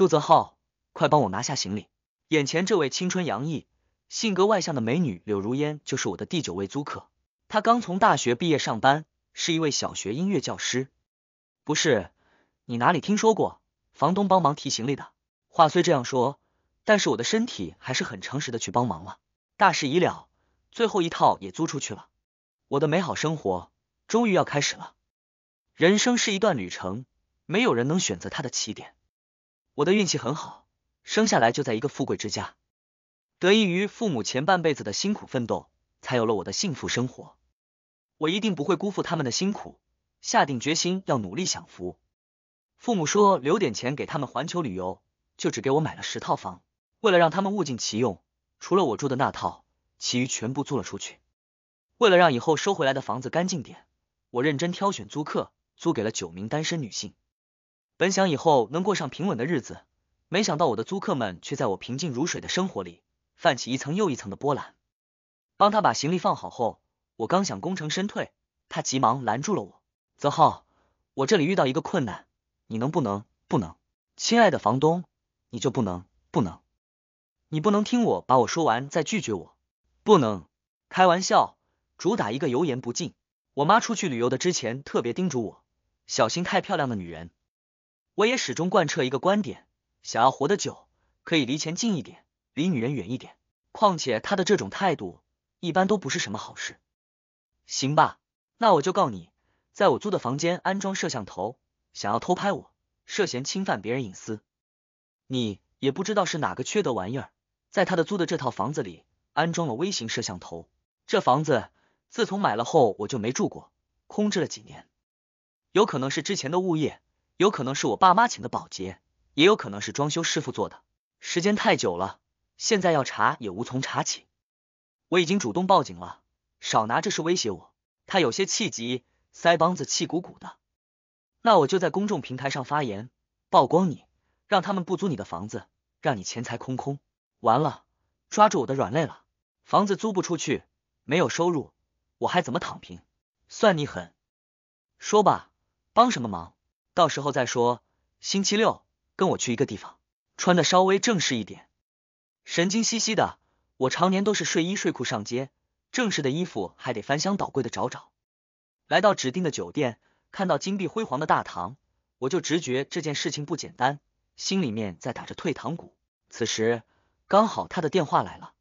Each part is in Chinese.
朱泽浩，快帮我拿下行李！眼前这位青春洋溢、性格外向的美女柳如烟，就是我的第九位租客。她刚从大学毕业，上班是一位小学音乐教师。不是你哪里听说过？房东帮忙提行李的。话虽这样说，但是我的身体还是很诚实的去帮忙了。大事已了，最后一套也租出去了，我的美好生活终于要开始了。人生是一段旅程，没有人能选择他的起点。我的运气很好，生下来就在一个富贵之家，得益于父母前半辈子的辛苦奋斗，才有了我的幸福生活。我一定不会辜负他们的辛苦，下定决心要努力享福。父母说留点钱给他们环球旅游，就只给我买了十套房。为了让他们物尽其用，除了我住的那套，其余全部租了出去。为了让以后收回来的房子干净点，我认真挑选租客，租给了九名单身女性。本想以后能过上平稳的日子，没想到我的租客们却在我平静如水的生活里泛起一层又一层的波澜。帮他把行李放好后，我刚想功成身退，他急忙拦住了我：“泽浩，我这里遇到一个困难，你能不能不能？亲爱的房东，你就不能不能？你不能听我把我说完再拒绝我，不能开玩笑，主打一个油盐不进。我妈出去旅游的之前特别叮嘱我，小心太漂亮的女人。”我也始终贯彻一个观点：想要活得久，可以离钱近一点，离女人远一点。况且他的这种态度一般都不是什么好事。行吧，那我就告你，在我租的房间安装摄像头，想要偷拍我，涉嫌侵犯别人隐私。你也不知道是哪个缺德玩意儿，在他的租的这套房子里安装了微型摄像头。这房子自从买了后我就没住过，空置了几年，有可能是之前的物业。有可能是我爸妈请的保洁，也有可能是装修师傅做的。时间太久了，现在要查也无从查起。我已经主动报警了，少拿这事威胁我。他有些气急，腮帮子气鼓鼓的。那我就在公众平台上发言，曝光你，让他们不租你的房子，让你钱财空空。完了，抓住我的软肋了，房子租不出去，没有收入，我还怎么躺平？算你狠，说吧，帮什么忙？到时候再说，星期六跟我去一个地方，穿的稍微正式一点。神经兮兮的，我常年都是睡衣睡裤上街，正式的衣服还得翻箱倒柜的找找。来到指定的酒店，看到金碧辉煌的大堂，我就直觉这件事情不简单，心里面在打着退堂鼓。此时刚好他的电话来了，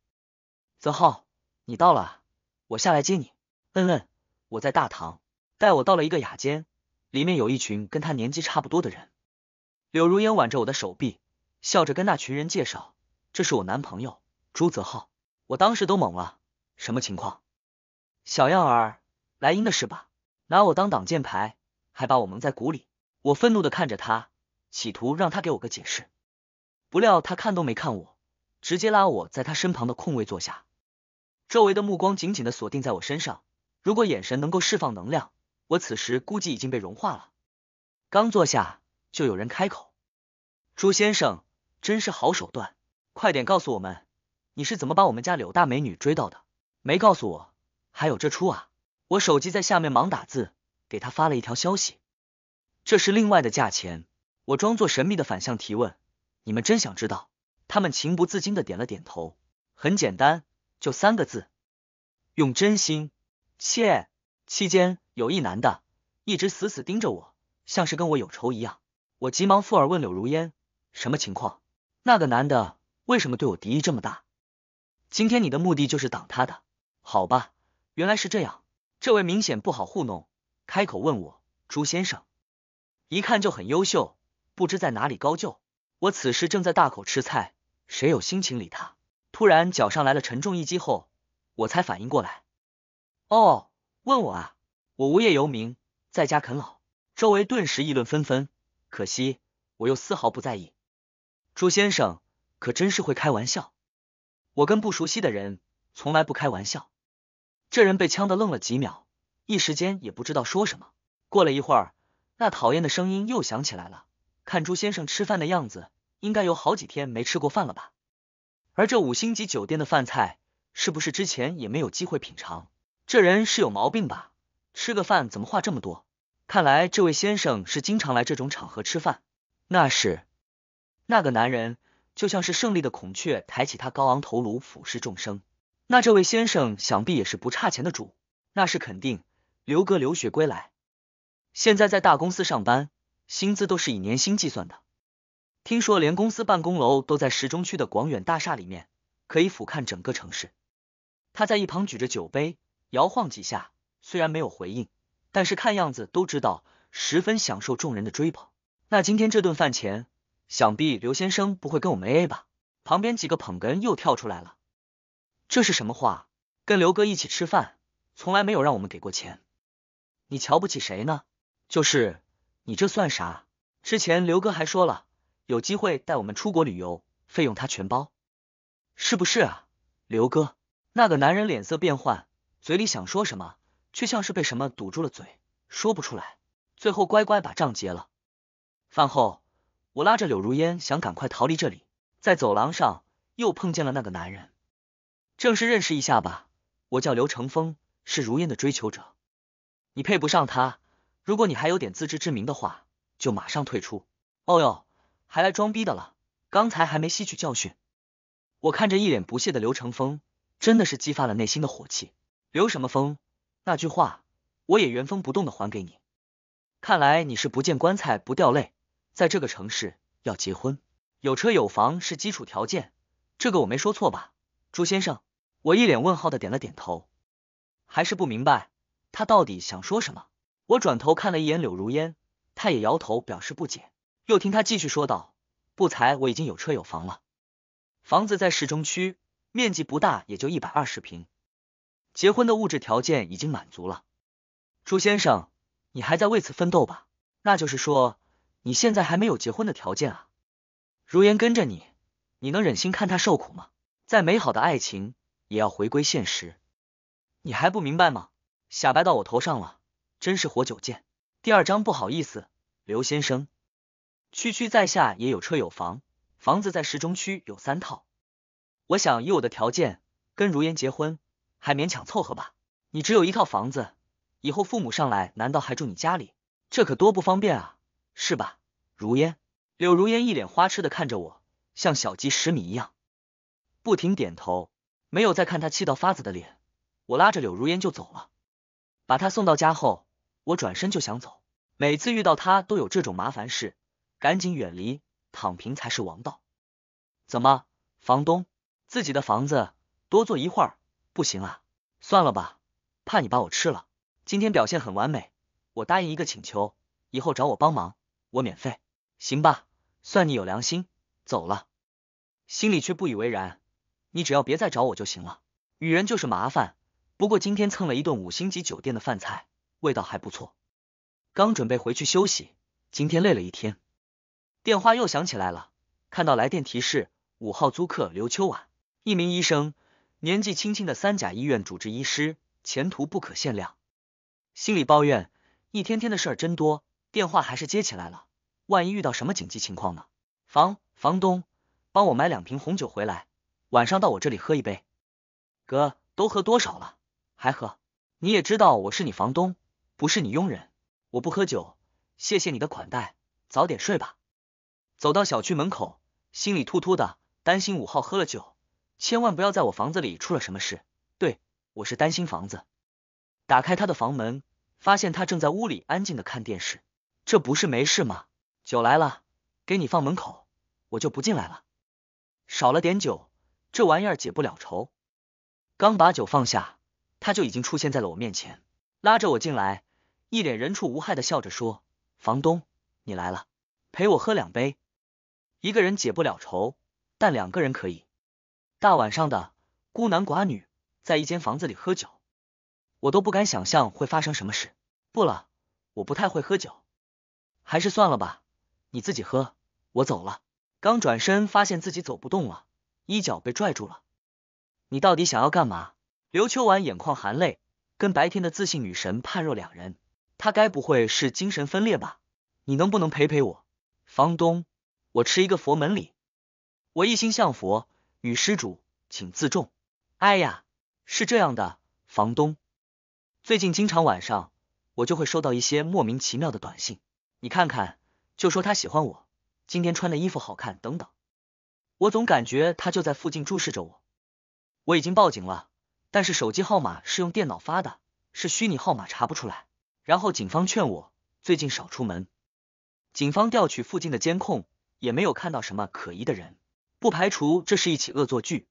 泽浩，你到了，我下来接你。嗯嗯，我在大堂。带我到了一个雅间。里面有一群跟他年纪差不多的人，柳如烟挽着我的手臂，笑着跟那群人介绍：“这是我男朋友朱泽浩。”我当时都懵了，什么情况？小样儿，莱茵的是吧？拿我当挡箭牌，还把我蒙在鼓里！我愤怒的看着他，企图让他给我个解释，不料他看都没看我，直接拉我在他身旁的空位坐下。周围的目光紧紧的锁定在我身上，如果眼神能够释放能量。我此时估计已经被融化了，刚坐下就有人开口：“朱先生真是好手段，快点告诉我们你是怎么把我们家柳大美女追到的。”没告诉我，还有这出啊！我手机在下面忙打字，给他发了一条消息：“这是另外的价钱。”我装作神秘的反向提问：“你们真想知道？”他们情不自禁的点了点头。很简单，就三个字：用真心。谢。期间有一男的一直死死盯着我，像是跟我有仇一样。我急忙附耳问柳如烟：“什么情况？那个男的为什么对我敌意这么大？”今天你的目的就是挡他的，好吧？原来是这样，这位明显不好糊弄，开口问我：“朱先生，一看就很优秀，不知在哪里高就。”我此时正在大口吃菜，谁有心情理他？突然脚上来了沉重一击，后我才反应过来，哦。问我啊，我无业游民，在家啃老。周围顿时议论纷纷，可惜我又丝毫不在意。朱先生可真是会开玩笑，我跟不熟悉的人从来不开玩笑。这人被呛得愣了几秒，一时间也不知道说什么。过了一会儿，那讨厌的声音又响起来了。看朱先生吃饭的样子，应该有好几天没吃过饭了吧？而这五星级酒店的饭菜，是不是之前也没有机会品尝？这人是有毛病吧？吃个饭怎么话这么多？看来这位先生是经常来这种场合吃饭。那是，那个男人就像是胜利的孔雀，抬起他高昂头颅俯视众生。那这位先生想必也是不差钱的主。那是肯定，刘哥留学归来，现在在大公司上班，薪资都是以年薪计算的。听说连公司办公楼都在市中区的广远大厦里面，可以俯瞰整个城市。他在一旁举着酒杯。摇晃几下，虽然没有回应，但是看样子都知道，十分享受众人的追捧。那今天这顿饭钱，想必刘先生不会跟我们 A A 吧？旁边几个捧哏又跳出来了，这是什么话？跟刘哥一起吃饭，从来没有让我们给过钱，你瞧不起谁呢？就是你这算啥？之前刘哥还说了，有机会带我们出国旅游，费用他全包，是不是啊，刘哥？那个男人脸色变幻。嘴里想说什么，却像是被什么堵住了嘴，说不出来。最后乖乖把账结了。饭后，我拉着柳如烟想赶快逃离这里，在走廊上又碰见了那个男人，正式认识一下吧。我叫刘成峰，是如烟的追求者。你配不上他，如果你还有点自知之明的话，就马上退出。哦呦，还来装逼的了，刚才还没吸取教训。我看着一脸不屑的刘成峰，真的是激发了内心的火气。留什么风？那句话我也原封不动的还给你。看来你是不见棺材不掉泪，在这个城市要结婚，有车有房是基础条件，这个我没说错吧，朱先生？我一脸问号的点了点头，还是不明白他到底想说什么。我转头看了一眼柳如烟，他也摇头表示不解。又听他继续说道：“不才，我已经有车有房了，房子在市中区，面积不大，也就一百二十平。”结婚的物质条件已经满足了，朱先生，你还在为此奋斗吧？那就是说，你现在还没有结婚的条件啊。如烟跟着你，你能忍心看他受苦吗？再美好的爱情也要回归现实，你还不明白吗？瞎白到我头上了，真是活久见。第二章，不好意思，刘先生，区区在下也有车有房，房子在市中区有三套，我想以我的条件跟如烟结婚。还勉强凑合吧，你只有一套房子，以后父母上来难道还住你家里？这可多不方便啊，是吧？如烟，柳如烟一脸花痴的看着我，像小鸡食米一样，不停点头，没有再看他气到发紫的脸。我拉着柳如烟就走了，把她送到家后，我转身就想走。每次遇到他都有这种麻烦事，赶紧远离，躺平才是王道。怎么，房东自己的房子多坐一会儿？不行啊，算了吧，怕你把我吃了。今天表现很完美，我答应一个请求，以后找我帮忙，我免费，行吧？算你有良心，走了。心里却不以为然，你只要别再找我就行了。女人就是麻烦，不过今天蹭了一顿五星级酒店的饭菜，味道还不错。刚准备回去休息，今天累了一天，电话又响起来了，看到来电提示，五号租客刘秋婉，一名医生。年纪轻轻的三甲医院主治医师，前途不可限量。心里抱怨，一天天的事儿真多。电话还是接起来了，万一遇到什么紧急情况呢？房房东，帮我买两瓶红酒回来，晚上到我这里喝一杯。哥，都喝多少了，还喝？你也知道我是你房东，不是你佣人。我不喝酒，谢谢你的款待，早点睡吧。走到小区门口，心里突突的，担心五号喝了酒。千万不要在我房子里出了什么事。对，我是担心房子。打开他的房门，发现他正在屋里安静的看电视。这不是没事吗？酒来了，给你放门口，我就不进来了。少了点酒，这玩意儿解不了愁。刚把酒放下，他就已经出现在了我面前，拉着我进来，一脸人畜无害的笑着说：“房东，你来了，陪我喝两杯。一个人解不了愁，但两个人可以。”大晚上的，孤男寡女在一间房子里喝酒，我都不敢想象会发生什么事。不了，我不太会喝酒，还是算了吧，你自己喝，我走了。刚转身，发现自己走不动了，衣角被拽住了。你到底想要干嘛？刘秋婉眼眶含泪，跟白天的自信女神判若两人。她该不会是精神分裂吧？你能不能陪陪我？房东，我吃一个佛门礼，我一心向佛。女施主，请自重。哎呀，是这样的，房东，最近经常晚上我就会收到一些莫名其妙的短信，你看看，就说他喜欢我，今天穿的衣服好看等等，我总感觉他就在附近注视着我，我已经报警了，但是手机号码是用电脑发的，是虚拟号码查不出来。然后警方劝我最近少出门，警方调取附近的监控也没有看到什么可疑的人。不排除这是一起恶作剧，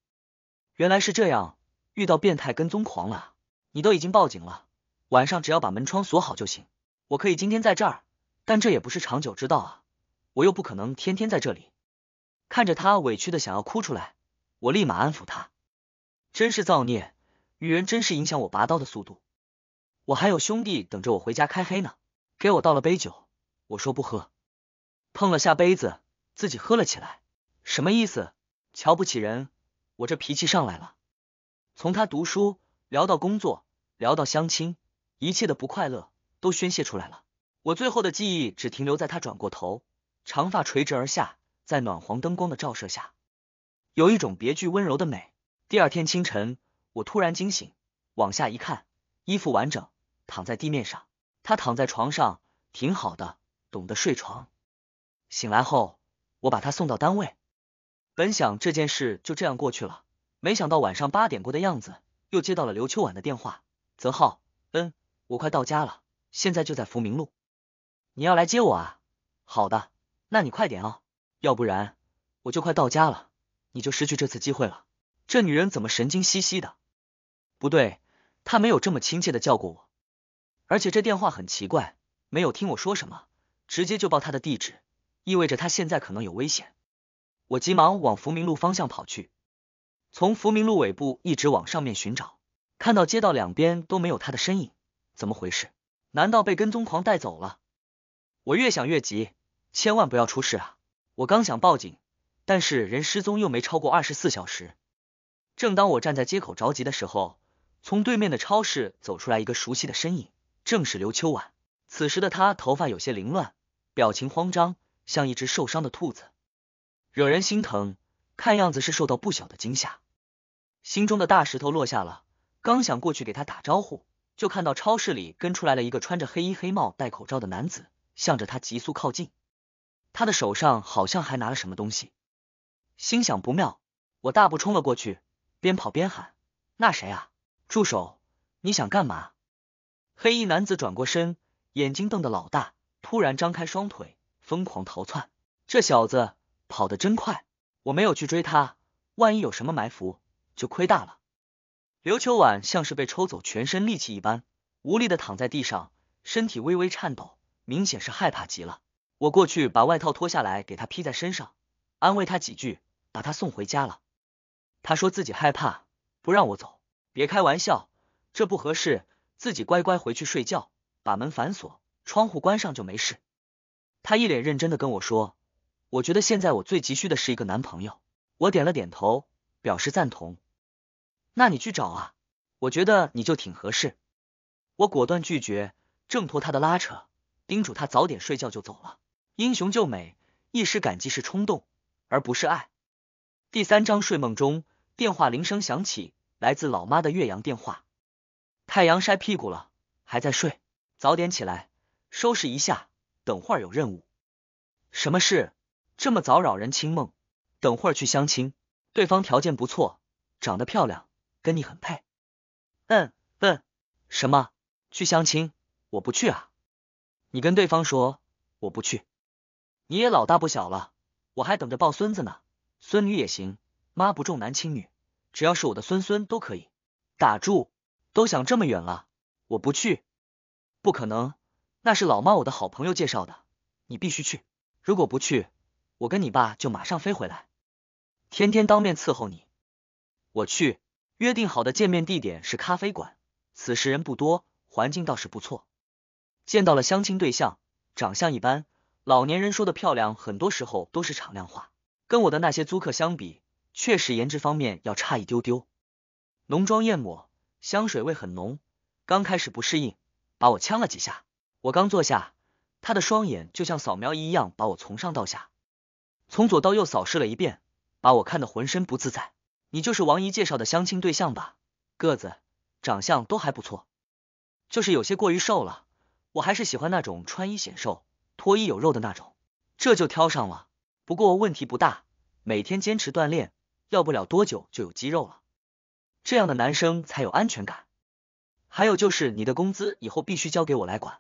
原来是这样，遇到变态跟踪狂了。你都已经报警了，晚上只要把门窗锁好就行。我可以今天在这儿，但这也不是长久之道啊，我又不可能天天在这里。看着他委屈的想要哭出来，我立马安抚他，真是造孽，女人真是影响我拔刀的速度。我还有兄弟等着我回家开黑呢。给我倒了杯酒，我说不喝，碰了下杯子，自己喝了起来。什么意思？瞧不起人，我这脾气上来了。从他读书聊到工作，聊到相亲，一切的不快乐都宣泄出来了。我最后的记忆只停留在他转过头，长发垂直而下，在暖黄灯光的照射下，有一种别具温柔的美。第二天清晨，我突然惊醒，往下一看，衣服完整，躺在地面上。他躺在床上挺好的，懂得睡床。醒来后，我把他送到单位。本想这件事就这样过去了，没想到晚上八点过的样子，又接到了刘秋婉的电话。泽浩，嗯，我快到家了，现在就在福明路，你要来接我啊？好的，那你快点哦，要不然我就快到家了，你就失去这次机会了。这女人怎么神经兮兮的？不对，她没有这么亲切的叫过我，而且这电话很奇怪，没有听我说什么，直接就报她的地址，意味着她现在可能有危险。我急忙往福明路方向跑去，从福明路尾部一直往上面寻找，看到街道两边都没有他的身影，怎么回事？难道被跟踪狂带走了？我越想越急，千万不要出事啊！我刚想报警，但是人失踪又没超过二十四小时。正当我站在街口着急的时候，从对面的超市走出来一个熟悉的身影，正是刘秋婉。此时的她头发有些凌乱，表情慌张，像一只受伤的兔子。惹人心疼，看样子是受到不小的惊吓，心中的大石头落下了。刚想过去给他打招呼，就看到超市里跟出来了一个穿着黑衣黑帽戴口罩的男子，向着他急速靠近，他的手上好像还拿了什么东西。心想不妙，我大步冲了过去，边跑边喊：“那谁啊，住手！你想干嘛？”黑衣男子转过身，眼睛瞪得老大，突然张开双腿，疯狂逃窜。这小子。跑得真快，我没有去追他，万一有什么埋伏，就亏大了。刘秋婉像是被抽走全身力气一般，无力的躺在地上，身体微微颤抖，明显是害怕极了。我过去把外套脱下来给他披在身上，安慰他几句，把他送回家了。他说自己害怕，不让我走，别开玩笑，这不合适，自己乖乖回去睡觉，把门反锁，窗户关上就没事。他一脸认真的跟我说。我觉得现在我最急需的是一个男朋友。我点了点头，表示赞同。那你去找啊，我觉得你就挺合适。我果断拒绝，挣脱他的拉扯，叮嘱他早点睡觉就走了。英雄救美，一时感激是冲动，而不是爱。第三章，睡梦中电话铃声响起，来自老妈的岳阳电话。太阳晒屁股了，还在睡，早点起来，收拾一下，等会儿有任务。什么事？这么早扰人清梦，等会儿去相亲，对方条件不错，长得漂亮，跟你很配。嗯嗯，什么去相亲？我不去啊！你跟对方说我不去。你也老大不小了，我还等着抱孙子呢，孙女也行，妈不重男轻女，只要是我的孙孙都可以。打住，都想这么远了，我不去，不可能，那是老妈我的好朋友介绍的，你必须去，如果不去。我跟你爸就马上飞回来，天天当面伺候你。我去，约定好的见面地点是咖啡馆，此时人不多，环境倒是不错。见到了相亲对象，长相一般。老年人说的漂亮，很多时候都是敞亮话。跟我的那些租客相比，确实颜值方面要差一丢丢。浓妆艳抹，香水味很浓，刚开始不适应，把我呛了几下。我刚坐下，他的双眼就像扫描仪一样，把我从上到下。从左到右扫视了一遍，把我看得浑身不自在。你就是王姨介绍的相亲对象吧？个子、长相都还不错，就是有些过于瘦了。我还是喜欢那种穿衣显瘦、脱衣有肉的那种。这就挑上了，不过问题不大。每天坚持锻炼，要不了多久就有肌肉了。这样的男生才有安全感。还有就是你的工资以后必须交给我来管。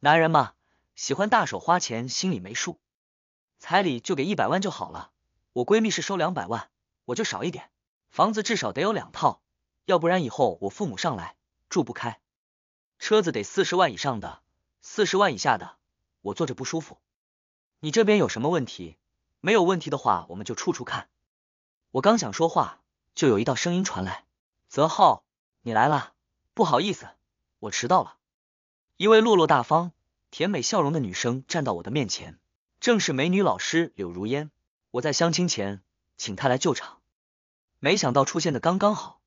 男人嘛，喜欢大手花钱，心里没数。彩礼就给一百万就好了，我闺蜜是收两百万，我就少一点。房子至少得有两套，要不然以后我父母上来住不开。车子得四十万以上的，四十万以下的我坐着不舒服。你这边有什么问题？没有问题的话，我们就处处看。我刚想说话，就有一道声音传来：“泽浩，你来了，不好意思，我迟到了。”一位落落大方、甜美笑容的女生站到我的面前。正是美女老师柳如烟，我在相亲前请她来救场，没想到出现的刚刚好。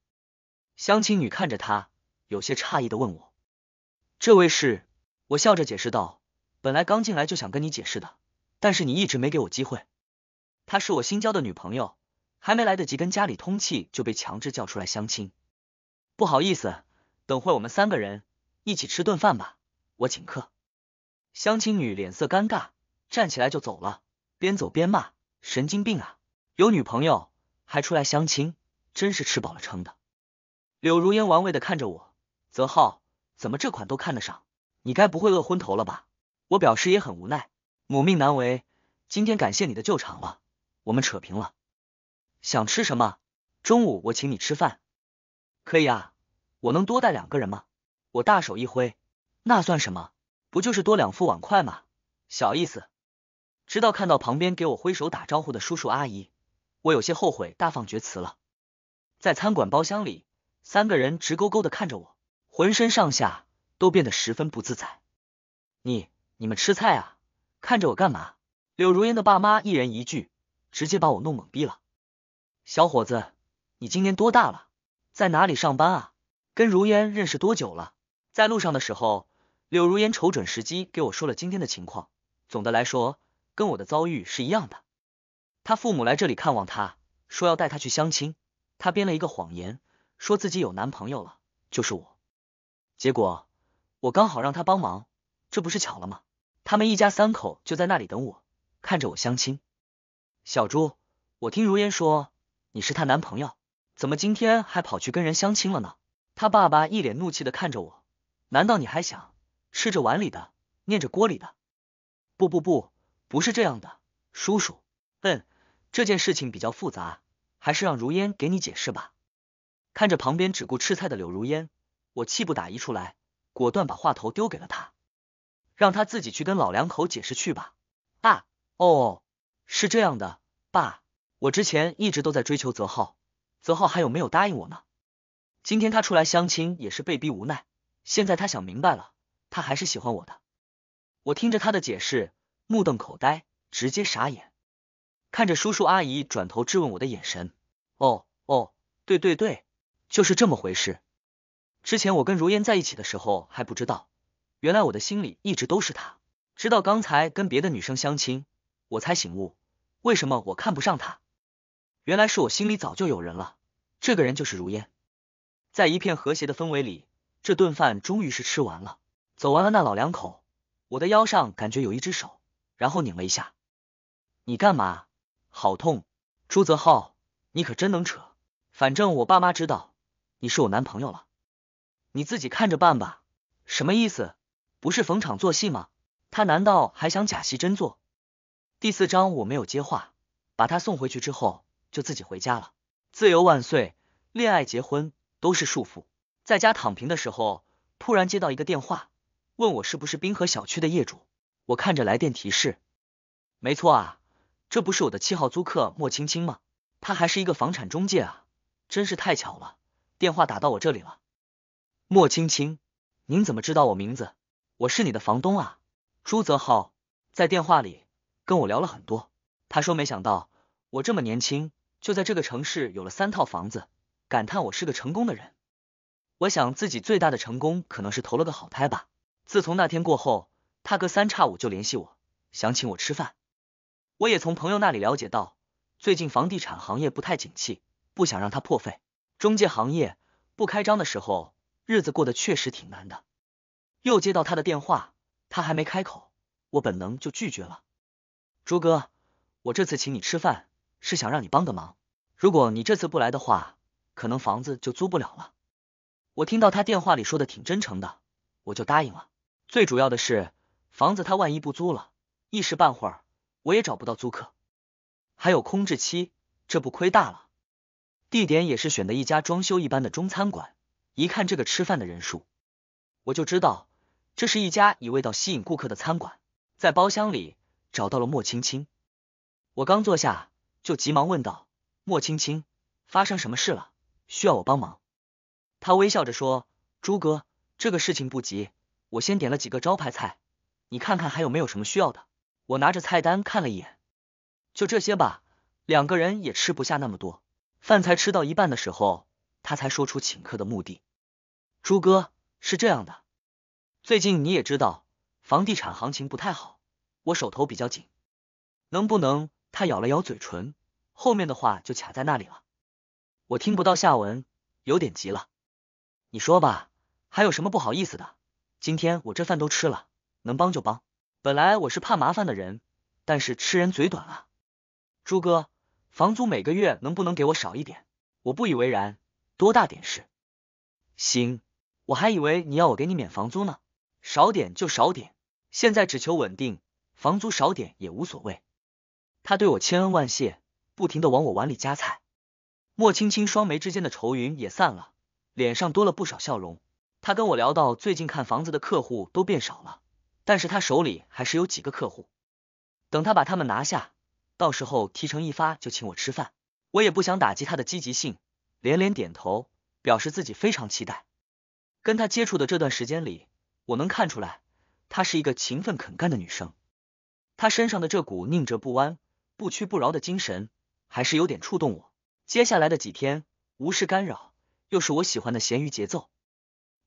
相亲女看着她，有些诧异的问我：“这位是？”我笑着解释道：“本来刚进来就想跟你解释的，但是你一直没给我机会。她是我新交的女朋友，还没来得及跟家里通气，就被强制叫出来相亲。不好意思，等会我们三个人一起吃顿饭吧，我请客。”相亲女脸色尴尬。站起来就走了，边走边骂：“神经病啊！有女朋友还出来相亲，真是吃饱了撑的。”柳如烟玩味的看着我：“泽浩，怎么这款都看得上？你该不会饿昏头了吧？”我表示也很无奈：“母命难违，今天感谢你的救场了，我们扯平了。想吃什么？中午我请你吃饭，可以啊？我能多带两个人吗？”我大手一挥：“那算什么？不就是多两副碗筷吗？小意思。”直到看到旁边给我挥手打招呼的叔叔阿姨，我有些后悔大放厥词了。在餐馆包厢里，三个人直勾勾的看着我，浑身上下都变得十分不自在。你、你们吃菜啊？看着我干嘛？柳如烟的爸妈一人一句，直接把我弄懵逼了。小伙子，你今年多大了？在哪里上班啊？跟如烟认识多久了？在路上的时候，柳如烟瞅准时机给我说了今天的情况。总的来说。跟我的遭遇是一样的，他父母来这里看望他，说要带他去相亲，他编了一个谎言，说自己有男朋友了，就是我。结果我刚好让他帮忙，这不是巧了吗？他们一家三口就在那里等我，看着我相亲。小朱，我听如烟说你是她男朋友，怎么今天还跑去跟人相亲了呢？他爸爸一脸怒气的看着我，难道你还想吃着碗里的，念着锅里的？不不不！不是这样的，叔叔。嗯，这件事情比较复杂，还是让如烟给你解释吧。看着旁边只顾吃菜的柳如烟，我气不打一处来，果断把话头丢给了他，让他自己去跟老两口解释去吧。啊，哦，是这样的，爸，我之前一直都在追求泽浩，泽浩还有没有答应我呢？今天他出来相亲也是被逼无奈，现在他想明白了，他还是喜欢我的。我听着他的解释。目瞪口呆，直接傻眼，看着叔叔阿姨转头质问我的眼神。哦哦，对对对，就是这么回事。之前我跟如烟在一起的时候还不知道，原来我的心里一直都是他。直到刚才跟别的女生相亲，我才醒悟，为什么我看不上他。原来是我心里早就有人了，这个人就是如烟。在一片和谐的氛围里，这顿饭终于是吃完了，走完了。那老两口，我的腰上感觉有一只手。然后拧了一下，你干嘛？好痛！朱泽浩，你可真能扯。反正我爸妈知道你是我男朋友了，你自己看着办吧。什么意思？不是逢场作戏吗？他难道还想假戏真做？第四章我没有接话，把他送回去之后就自己回家了。自由万岁！恋爱结婚都是束缚。在家躺平的时候，突然接到一个电话，问我是不是滨河小区的业主。我看着来电提示，没错啊，这不是我的七号租客莫青青吗？他还是一个房产中介啊，真是太巧了，电话打到我这里了。莫青青，您怎么知道我名字？我是你的房东啊。朱泽浩在电话里跟我聊了很多，他说没想到我这么年轻就在这个城市有了三套房子，感叹我是个成功的人。我想自己最大的成功可能是投了个好胎吧。自从那天过后。他隔三差五就联系我，想请我吃饭。我也从朋友那里了解到，最近房地产行业不太景气，不想让他破费。中介行业不开张的时候，日子过得确实挺难的。又接到他的电话，他还没开口，我本能就拒绝了。朱哥，我这次请你吃饭，是想让你帮个忙。如果你这次不来的话，可能房子就租不了了。我听到他电话里说的挺真诚的，我就答应了。最主要的是。房子他万一不租了，一时半会儿我也找不到租客，还有空置期，这不亏大了。地点也是选的一家装修一般的中餐馆，一看这个吃饭的人数，我就知道这是一家以味道吸引顾客的餐馆。在包厢里找到了莫青青，我刚坐下就急忙问道：“莫青青，发生什么事了？需要我帮忙？”他微笑着说：“朱哥，这个事情不急，我先点了几个招牌菜。”你看看还有没有什么需要的？我拿着菜单看了一眼，就这些吧，两个人也吃不下那么多。饭才吃到一半的时候，他才说出请客的目的。朱哥是这样的，最近你也知道，房地产行情不太好，我手头比较紧，能不能？他咬了咬嘴唇，后面的话就卡在那里了，我听不到下文，有点急了。你说吧，还有什么不好意思的？今天我这饭都吃了。能帮就帮，本来我是怕麻烦的人，但是吃人嘴短啊。朱哥，房租每个月能不能给我少一点？我不以为然，多大点事？行，我还以为你要我给你免房租呢，少点就少点，现在只求稳定，房租少点也无所谓。他对我千恩万谢，不停的往我碗里夹菜。莫青青双眉之间的愁云也散了，脸上多了不少笑容。他跟我聊到最近看房子的客户都变少了。但是他手里还是有几个客户，等他把他们拿下，到时候提成一发就请我吃饭。我也不想打击他的积极性，连连点头，表示自己非常期待。跟他接触的这段时间里，我能看出来，她是一个勤奋肯干的女生。她身上的这股宁折不弯、不屈不挠的精神，还是有点触动我。接下来的几天，无事干扰，又是我喜欢的咸鱼节奏。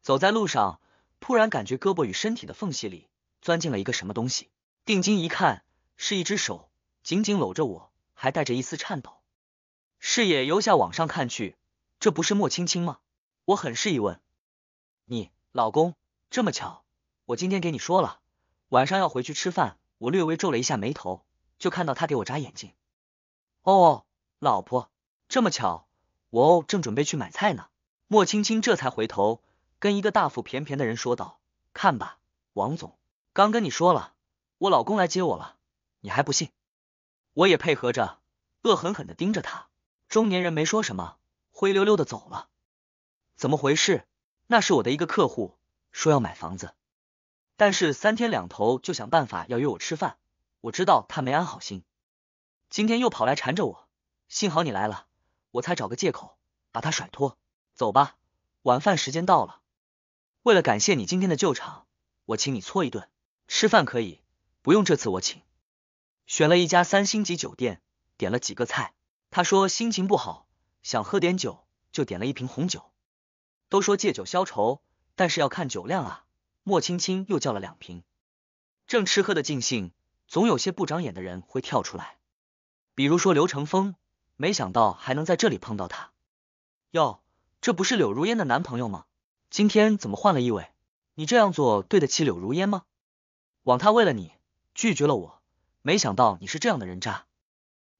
走在路上，突然感觉胳膊与身体的缝隙里。钻进了一个什么东西，定睛一看，是一只手紧紧搂着我，还带着一丝颤抖。视野由下往上看去，这不是莫青青吗？我很是疑问。你老公这么巧，我今天给你说了，晚上要回去吃饭。我略微皱了一下眉头，就看到他给我眨眼睛。哦，老婆，这么巧，我哦正准备去买菜呢。莫青青这才回头跟一个大腹便便的人说道：“看吧，王总。”刚跟你说了，我老公来接我了，你还不信？我也配合着，恶狠狠的盯着他。中年人没说什么，灰溜溜的走了。怎么回事？那是我的一个客户，说要买房子，但是三天两头就想办法要约我吃饭。我知道他没安好心，今天又跑来缠着我，幸好你来了，我才找个借口把他甩脱。走吧，晚饭时间到了。为了感谢你今天的救场，我请你搓一顿。吃饭可以，不用这次我请。选了一家三星级酒店，点了几个菜。他说心情不好，想喝点酒，就点了一瓶红酒。都说借酒消愁，但是要看酒量啊。莫青青又叫了两瓶。正吃喝的尽兴，总有些不长眼的人会跳出来。比如说刘成峰，没想到还能在这里碰到他。哟，这不是柳如烟的男朋友吗？今天怎么换了一位？你这样做对得起柳如烟吗？枉他为了你拒绝了我，没想到你是这样的人渣，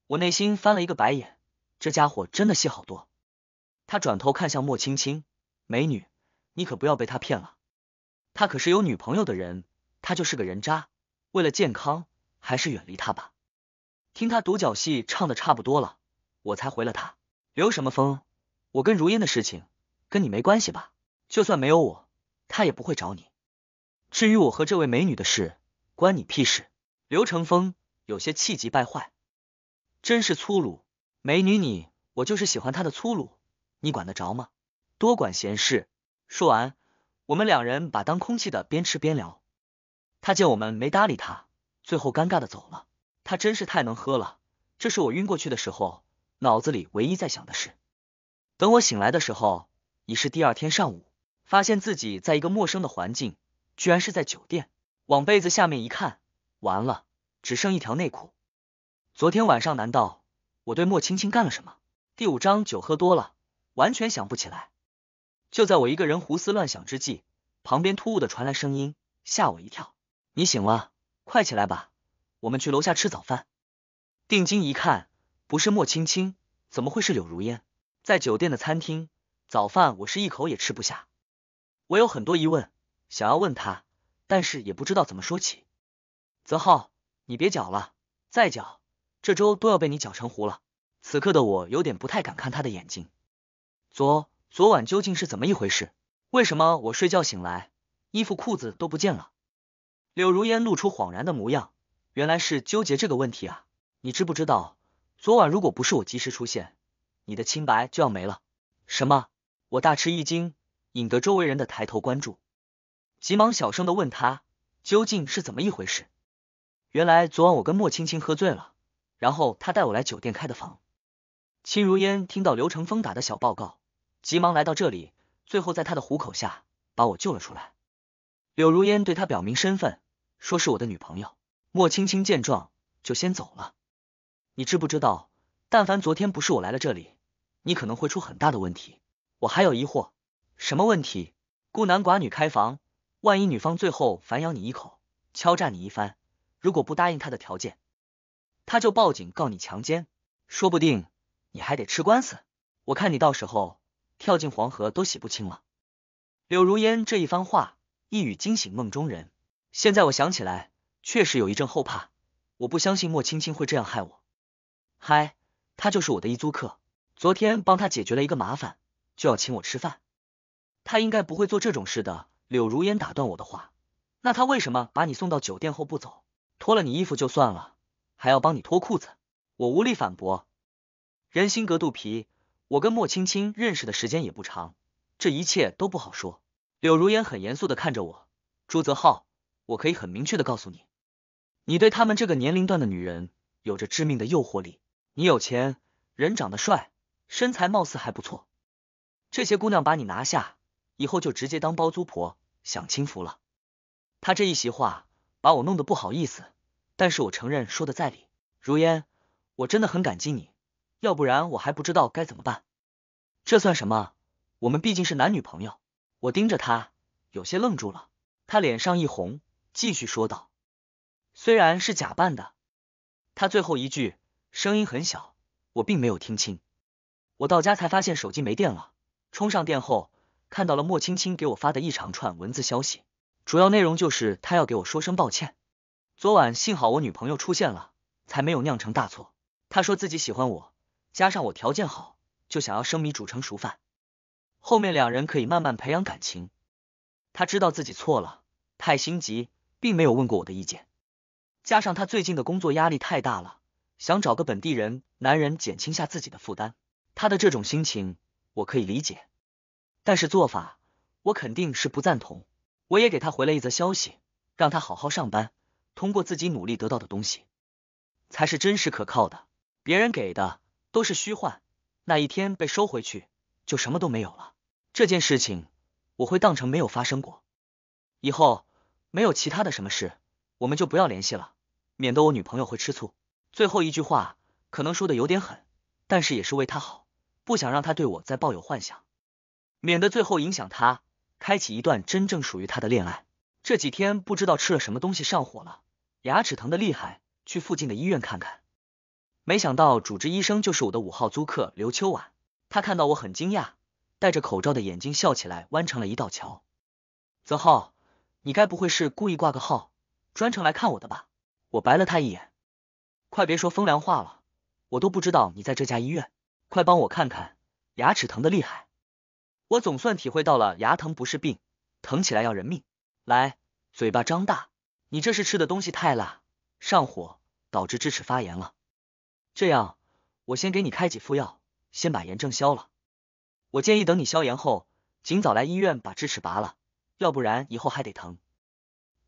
我内心翻了一个白眼，这家伙真的戏好多。他转头看向莫青青，美女，你可不要被他骗了，他可是有女朋友的人，他就是个人渣，为了健康还是远离他吧。听他独角戏唱的差不多了，我才回了他，留什么风？我跟如烟的事情跟你没关系吧？就算没有我，他也不会找你。至于我和这位美女的事，关你屁事！刘成峰有些气急败坏，真是粗鲁！美女你，我就是喜欢他的粗鲁，你管得着吗？多管闲事！说完，我们两人把当空气的，边吃边聊。他见我们没搭理他，最后尴尬的走了。他真是太能喝了！这是我晕过去的时候脑子里唯一在想的事。等我醒来的时候，已是第二天上午，发现自己在一个陌生的环境。居然是在酒店，往被子下面一看，完了，只剩一条内裤。昨天晚上难道我对莫青青干了什么？第五章酒喝多了，完全想不起来。就在我一个人胡思乱想之际，旁边突兀的传来声音，吓我一跳。你醒了，快起来吧，我们去楼下吃早饭。定睛一看，不是莫青青，怎么会是柳如烟？在酒店的餐厅，早饭我是一口也吃不下。我有很多疑问。想要问他，但是也不知道怎么说起。泽浩，你别搅了，再搅这粥都要被你搅成糊了。此刻的我有点不太敢看他的眼睛。昨昨晚究竟是怎么一回事？为什么我睡觉醒来，衣服裤子都不见了？柳如烟露出恍然的模样，原来是纠结这个问题啊！你知不知道，昨晚如果不是我及时出现，你的清白就要没了？什么？我大吃一惊，引得周围人的抬头关注。急忙小声的问他：“究竟是怎么一回事？”原来昨晚我跟莫青青喝醉了，然后他带我来酒店开的房。秦如烟听到刘成峰打的小报告，急忙来到这里，最后在他的虎口下把我救了出来。柳如烟对他表明身份，说是我的女朋友。莫青青见状就先走了。你知不知道，但凡昨天不是我来了这里，你可能会出很大的问题。我还有疑惑，什么问题？孤男寡女开房。万一女方最后反咬你一口，敲诈你一番，如果不答应她的条件，他就报警告你强奸，说不定你还得吃官司。我看你到时候跳进黄河都洗不清了。柳如烟这一番话，一语惊醒梦中人。现在我想起来，确实有一阵后怕。我不相信莫青青会这样害我。嗨，他就是我的一租客，昨天帮他解决了一个麻烦，就要请我吃饭。他应该不会做这种事的。柳如烟打断我的话，那他为什么把你送到酒店后不走，脱了你衣服就算了，还要帮你脱裤子？我无力反驳，人心隔肚皮，我跟莫青青认识的时间也不长，这一切都不好说。柳如烟很严肃的看着我，朱泽浩，我可以很明确的告诉你，你对他们这个年龄段的女人有着致命的诱惑力，你有钱，人长得帅，身材貌似还不错，这些姑娘把你拿下。以后就直接当包租婆享清福了。他这一席话把我弄得不好意思，但是我承认说的在理。如烟，我真的很感激你，要不然我还不知道该怎么办。这算什么？我们毕竟是男女朋友。我盯着他，有些愣住了。他脸上一红，继续说道：“虽然是假扮的。”他最后一句声音很小，我并没有听清。我到家才发现手机没电了，充上电后。看到了莫青青给我发的一长串文字消息，主要内容就是他要给我说声抱歉。昨晚幸好我女朋友出现了，才没有酿成大错。他说自己喜欢我，加上我条件好，就想要生米煮成熟饭，后面两人可以慢慢培养感情。他知道自己错了，太心急，并没有问过我的意见。加上他最近的工作压力太大了，想找个本地人男人减轻下自己的负担。他的这种心情我可以理解。但是做法，我肯定是不赞同。我也给他回了一则消息，让他好好上班。通过自己努力得到的东西，才是真实可靠的。别人给的都是虚幻，那一天被收回去，就什么都没有了。这件事情我会当成没有发生过。以后没有其他的什么事，我们就不要联系了，免得我女朋友会吃醋。最后一句话可能说的有点狠，但是也是为他好，不想让他对我再抱有幻想。免得最后影响他开启一段真正属于他的恋爱。这几天不知道吃了什么东西上火了，牙齿疼的厉害，去附近的医院看看。没想到主治医生就是我的五号租客刘秋婉，他看到我很惊讶，戴着口罩的眼睛笑起来弯成了一道桥。泽浩，你该不会是故意挂个号，专程来看我的吧？我白了他一眼，快别说风凉话了，我都不知道你在这家医院，快帮我看看，牙齿疼的厉害。我总算体会到了，牙疼不是病，疼起来要人命。来，嘴巴张大，你这是吃的东西太辣，上火导致智齿发炎了。这样，我先给你开几副药，先把炎症消了。我建议等你消炎后，尽早来医院把智齿拔了，要不然以后还得疼。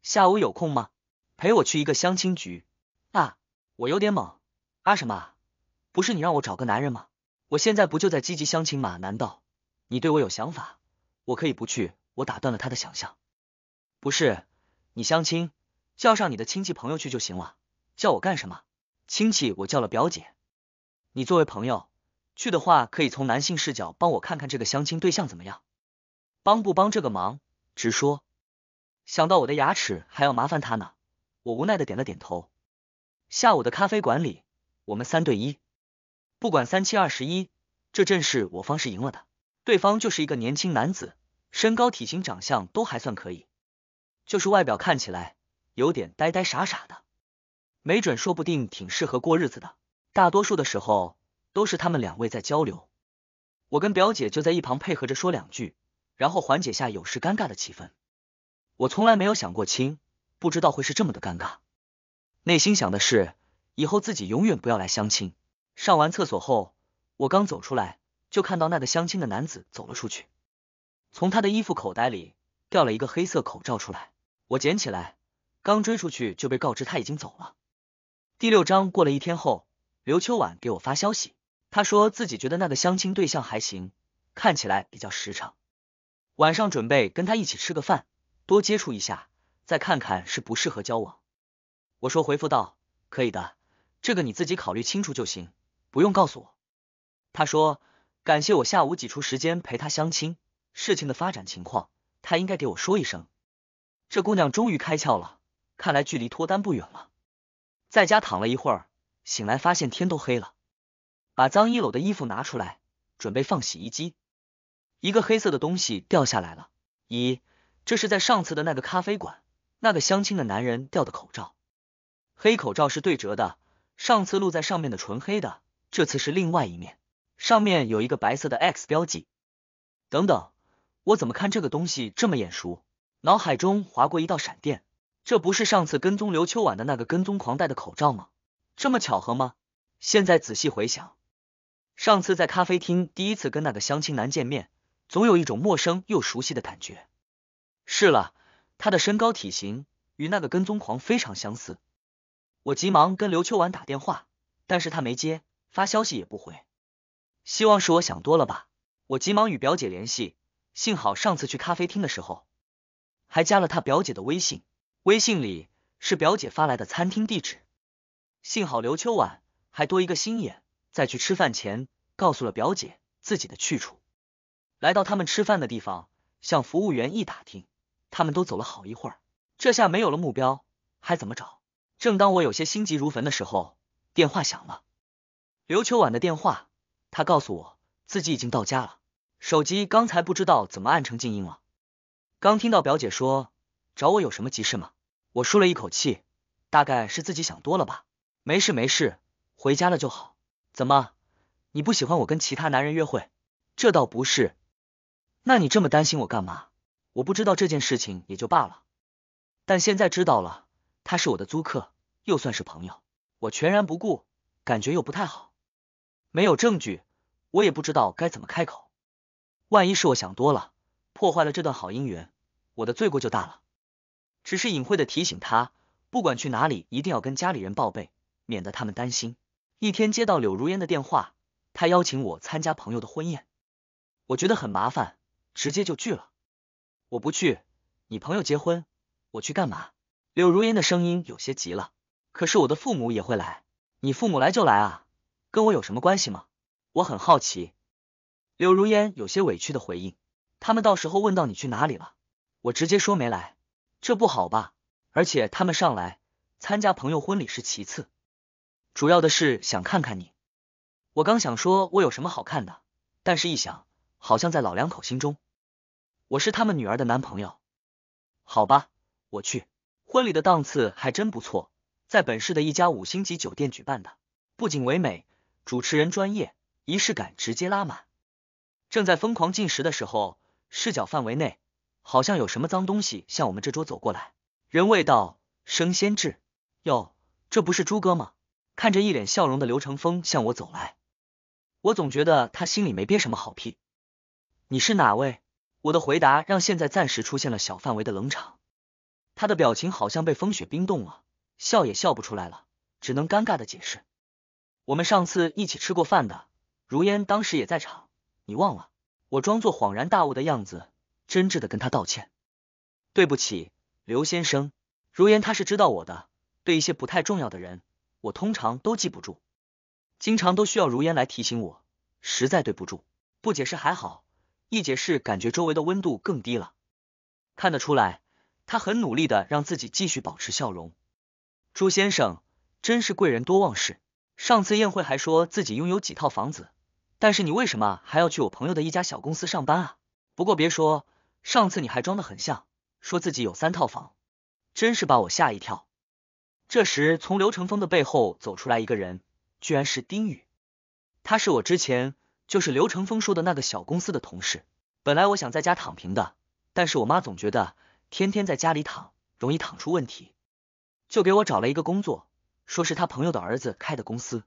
下午有空吗？陪我去一个相亲局啊？我有点懵啊什么？不是你让我找个男人吗？我现在不就在积极相亲吗？难道？你对我有想法，我可以不去。我打断了他的想象。不是，你相亲，叫上你的亲戚朋友去就行了，叫我干什么？亲戚我叫了表姐，你作为朋友，去的话可以从男性视角帮我看看这个相亲对象怎么样，帮不帮这个忙？直说。想到我的牙齿还要麻烦他呢，我无奈的点了点头。下午的咖啡馆里，我们三对一，不管三七二十一，这阵势我方是赢了的。对方就是一个年轻男子，身高、体型、长相都还算可以，就是外表看起来有点呆呆傻傻的，没准说不定挺适合过日子的。大多数的时候都是他们两位在交流，我跟表姐就在一旁配合着说两句，然后缓解下有时尴尬的气氛。我从来没有想过亲，不知道会是这么的尴尬，内心想的是以后自己永远不要来相亲。上完厕所后，我刚走出来。就看到那个相亲的男子走了出去，从他的衣服口袋里掉了一个黑色口罩出来，我捡起来，刚追出去就被告知他已经走了。第六章过了一天后，刘秋婉给我发消息，他说自己觉得那个相亲对象还行，看起来比较实诚，晚上准备跟他一起吃个饭，多接触一下，再看看是不适合交往。我说回复道，可以的，这个你自己考虑清楚就行，不用告诉我。他说。感谢我下午挤出时间陪他相亲，事情的发展情况他应该给我说一声。这姑娘终于开窍了，看来距离脱单不远了。在家躺了一会儿，醒来发现天都黑了，把脏衣篓的衣服拿出来，准备放洗衣机，一个黑色的东西掉下来了。咦，这是在上次的那个咖啡馆，那个相亲的男人掉的口罩。黑口罩是对折的，上次露在上面的纯黑的，这次是另外一面。上面有一个白色的 X 标记。等等，我怎么看这个东西这么眼熟？脑海中划过一道闪电，这不是上次跟踪刘秋婉的那个跟踪狂戴的口罩吗？这么巧合吗？现在仔细回想，上次在咖啡厅第一次跟那个相亲男见面，总有一种陌生又熟悉的感觉。是了，他的身高体型与那个跟踪狂非常相似。我急忙跟刘秋婉打电话，但是他没接，发消息也不回。希望是我想多了吧？我急忙与表姐联系，幸好上次去咖啡厅的时候还加了她表姐的微信，微信里是表姐发来的餐厅地址。幸好刘秋婉还多一个心眼，在去吃饭前告诉了表姐自己的去处。来到他们吃饭的地方，向服务员一打听，他们都走了好一会儿，这下没有了目标，还怎么找？正当我有些心急如焚的时候，电话响了，刘秋婉的电话。他告诉我自己已经到家了，手机刚才不知道怎么按成静音了。刚听到表姐说找我有什么急事吗？我舒了一口气，大概是自己想多了吧。没事没事，回家了就好。怎么，你不喜欢我跟其他男人约会？这倒不是。那你这么担心我干嘛？我不知道这件事情也就罢了，但现在知道了，他是我的租客，又算是朋友，我全然不顾，感觉又不太好。没有证据。我也不知道该怎么开口，万一是我想多了，破坏了这段好姻缘，我的罪过就大了。只是隐晦的提醒他，不管去哪里，一定要跟家里人报备，免得他们担心。一天接到柳如烟的电话，她邀请我参加朋友的婚宴，我觉得很麻烦，直接就拒了。我不去，你朋友结婚，我去干嘛？柳如烟的声音有些急了，可是我的父母也会来，你父母来就来啊，跟我有什么关系吗？我很好奇，柳如烟有些委屈的回应：“他们到时候问到你去哪里了，我直接说没来，这不好吧？而且他们上来参加朋友婚礼是其次，主要的是想看看你。我刚想说我有什么好看的，但是一想，好像在老两口心中，我是他们女儿的男朋友，好吧，我去。婚礼的档次还真不错，在本市的一家五星级酒店举办的，不仅唯美，主持人专业。”仪式感直接拉满，正在疯狂进食的时候，视角范围内好像有什么脏东西向我们这桌走过来。人未到，生先至。哟，这不是朱哥吗？看着一脸笑容的刘成峰向我走来，我总觉得他心里没憋什么好屁。你是哪位？我的回答让现在暂时出现了小范围的冷场。他的表情好像被风雪冰冻了，笑也笑不出来了，只能尴尬的解释：我们上次一起吃过饭的。如烟当时也在场，你忘了？我装作恍然大悟的样子，真挚的跟他道歉：“对不起，刘先生。”如烟他是知道我的，对一些不太重要的人，我通常都记不住，经常都需要如烟来提醒我，实在对不住。不解释还好，一解释感觉周围的温度更低了。看得出来，他很努力的让自己继续保持笑容。朱先生真是贵人多忘事，上次宴会还说自己拥有几套房子。但是你为什么还要去我朋友的一家小公司上班啊？不过别说，上次你还装的很像，说自己有三套房，真是把我吓一跳。这时，从刘成峰的背后走出来一个人，居然是丁宇。他是我之前，就是刘成峰说的那个小公司的同事。本来我想在家躺平的，但是我妈总觉得天天在家里躺容易躺出问题，就给我找了一个工作，说是他朋友的儿子开的公司，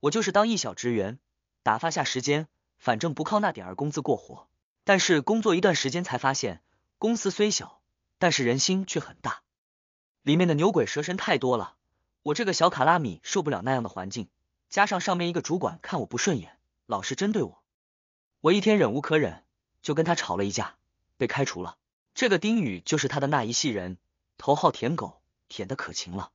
我就是当一小职员。打发下时间，反正不靠那点儿工资过活。但是工作一段时间才发现，公司虽小，但是人心却很大，里面的牛鬼蛇神太多了。我这个小卡拉米受不了那样的环境，加上上面一个主管看我不顺眼，老是针对我，我一天忍无可忍，就跟他吵了一架，被开除了。这个丁宇就是他的那一系人头号舔狗，舔的可勤了。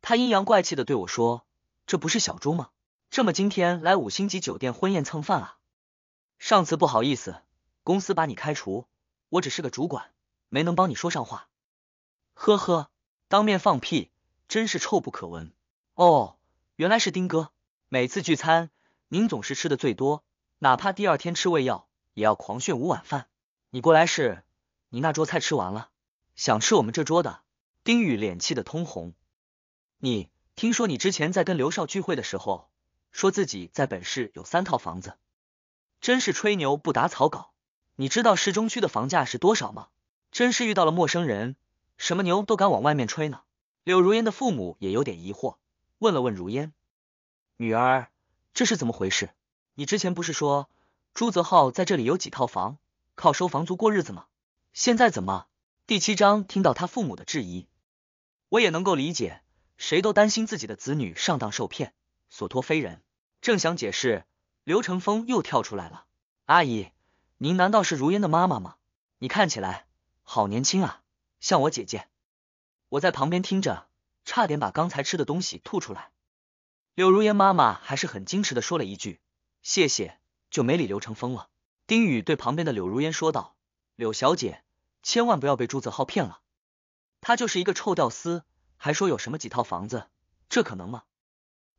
他阴阳怪气的对我说：“这不是小猪吗？”这么今天来五星级酒店婚宴蹭饭啊？上次不好意思，公司把你开除，我只是个主管，没能帮你说上话。呵呵，当面放屁，真是臭不可闻。哦，原来是丁哥，每次聚餐您总是吃的最多，哪怕第二天吃胃药也要狂炫五碗饭。你过来是？你那桌菜吃完了，想吃我们这桌的？丁宇脸气得通红。你听说你之前在跟刘少聚会的时候？说自己在本市有三套房子，真是吹牛不打草稿。你知道市中区的房价是多少吗？真是遇到了陌生人，什么牛都敢往外面吹呢。柳如烟的父母也有点疑惑，问了问如烟：“女儿，这是怎么回事？你之前不是说朱泽浩在这里有几套房，靠收房租过日子吗？现在怎么？”第七章听到他父母的质疑，我也能够理解，谁都担心自己的子女上当受骗，所托非人。正想解释，刘成峰又跳出来了。阿姨，您难道是如烟的妈妈吗？你看起来好年轻啊，像我姐姐。我在旁边听着，差点把刚才吃的东西吐出来。柳如烟妈妈还是很矜持的说了一句谢谢，就没理刘成峰了。丁宇对旁边的柳如烟说道：“柳小姐，千万不要被朱泽浩骗了，他就是一个臭屌丝，还说有什么几套房子，这可能吗？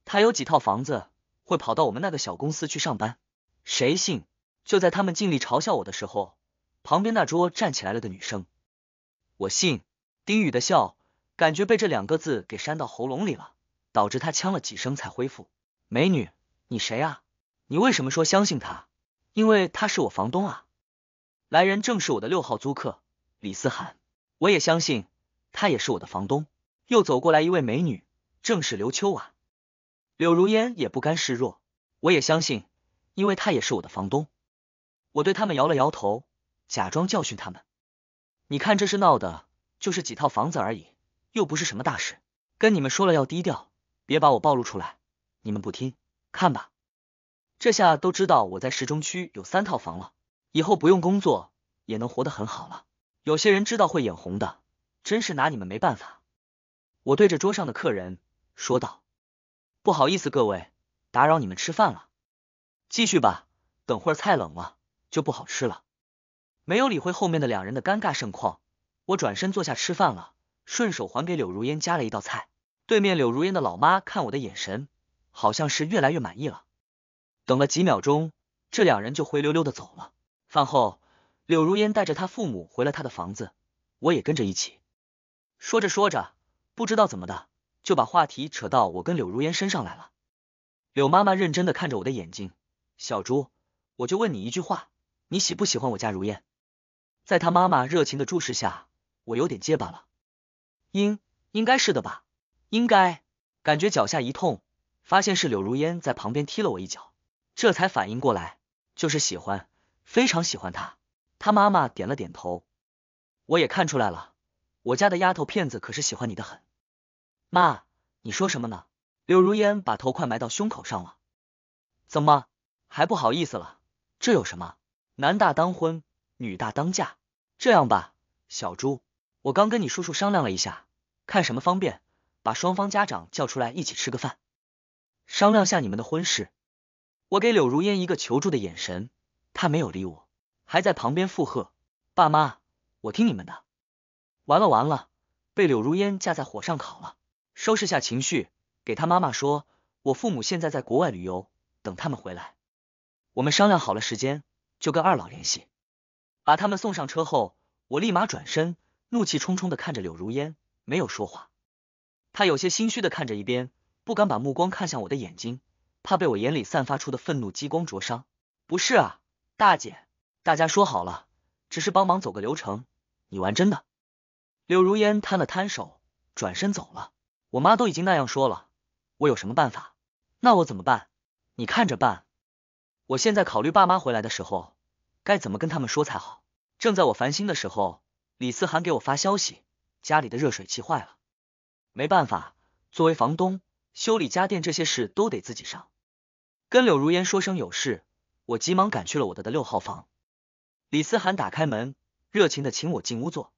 他有几套房子？”会跑到我们那个小公司去上班，谁信？就在他们尽力嘲笑我的时候，旁边那桌站起来了的女生，我信。丁宇的笑，感觉被这两个字给扇到喉咙里了，导致他呛了几声才恢复。美女，你谁啊？你为什么说相信他？因为他是我房东啊。来人正是我的六号租客李思涵，我也相信，他也是我的房东。又走过来一位美女，正是刘秋婉。柳如烟也不甘示弱，我也相信，因为他也是我的房东。我对他们摇了摇头，假装教训他们：“你看，这事闹的，就是几套房子而已，又不是什么大事。跟你们说了要低调，别把我暴露出来，你们不听，看吧。这下都知道我在市中区有三套房了，以后不用工作也能活得很好了。有些人知道会眼红的，真是拿你们没办法。”我对着桌上的客人说道。不好意思，各位，打扰你们吃饭了，继续吧，等会儿菜冷了就不好吃了。没有理会后面的两人的尴尬盛况，我转身坐下吃饭了，顺手还给柳如烟加了一道菜。对面柳如烟的老妈看我的眼神，好像是越来越满意了。等了几秒钟，这两人就灰溜溜的走了。饭后，柳如烟带着他父母回了他的房子，我也跟着一起。说着说着，不知道怎么的。就把话题扯到我跟柳如烟身上来了。柳妈妈认真的看着我的眼睛，小朱，我就问你一句话，你喜不喜欢我家如烟？在她妈妈热情的注视下，我有点结巴了。应应该是的吧，应该。感觉脚下一痛，发现是柳如烟在旁边踢了我一脚，这才反应过来，就是喜欢，非常喜欢她。她妈妈点了点头，我也看出来了，我家的丫头片子可是喜欢你的很。妈，你说什么呢？柳如烟把头快埋到胸口上了，怎么还不好意思了？这有什么？男大当婚，女大当嫁。这样吧，小朱，我刚跟你叔叔商量了一下，看什么方便，把双方家长叫出来一起吃个饭，商量下你们的婚事。我给柳如烟一个求助的眼神，他没有理我，还在旁边附和。爸妈，我听你们的。完了完了，被柳如烟架在火上烤了。收拾下情绪，给他妈妈说：“我父母现在在国外旅游，等他们回来，我们商量好了时间，就跟二老联系，把他们送上车后，我立马转身，怒气冲冲的看着柳如烟，没有说话。他有些心虚的看着一边，不敢把目光看向我的眼睛，怕被我眼里散发出的愤怒激光灼伤。不是啊，大姐，大家说好了，只是帮忙走个流程，你玩真的？”柳如烟摊了摊手，转身走了。我妈都已经那样说了，我有什么办法？那我怎么办？你看着办。我现在考虑爸妈回来的时候该怎么跟他们说才好。正在我烦心的时候，李思涵给我发消息，家里的热水器坏了，没办法，作为房东，修理家电这些事都得自己上。跟柳如烟说声有事，我急忙赶去了我的的六号房。李思涵打开门，热情的请我进屋坐。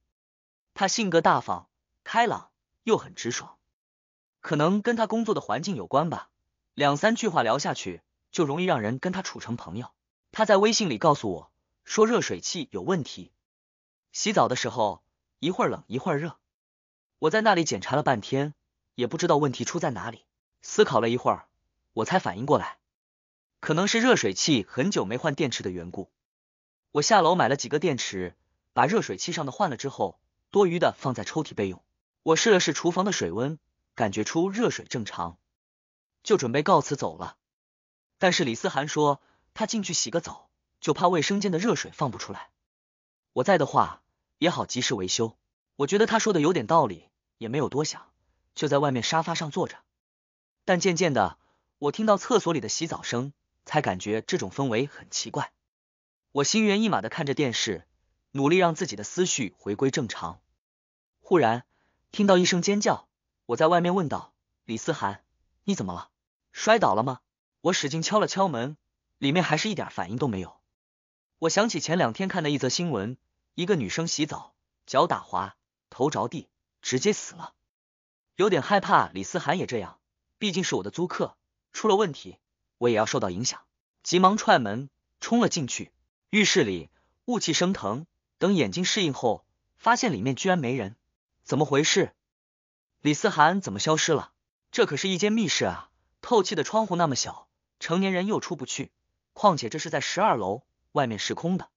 他性格大方、开朗，又很直爽。可能跟他工作的环境有关吧，两三句话聊下去，就容易让人跟他处成朋友。他在微信里告诉我，说热水器有问题，洗澡的时候一会儿冷一会儿热。我在那里检查了半天，也不知道问题出在哪里。思考了一会儿，我才反应过来，可能是热水器很久没换电池的缘故。我下楼买了几个电池，把热水器上的换了之后，多余的放在抽屉备用。我试了试厨房的水温。感觉出热水正常，就准备告辞走了。但是李思涵说他进去洗个澡，就怕卫生间的热水放不出来。我在的话也好及时维修。我觉得他说的有点道理，也没有多想，就在外面沙发上坐着。但渐渐的，我听到厕所里的洗澡声，才感觉这种氛围很奇怪。我心猿意马的看着电视，努力让自己的思绪回归正常。忽然听到一声尖叫。我在外面问道：“李思涵，你怎么了？摔倒了吗？”我使劲敲了敲门，里面还是一点反应都没有。我想起前两天看的一则新闻，一个女生洗澡脚打滑，头着地，直接死了。有点害怕，李思涵也这样，毕竟是我的租客，出了问题我也要受到影响。急忙踹门，冲了进去。浴室里雾气升腾，等眼睛适应后，发现里面居然没人，怎么回事？李思涵怎么消失了？这可是一间密室啊，透气的窗户那么小，成年人又出不去。况且这是在十二楼，外面是空的。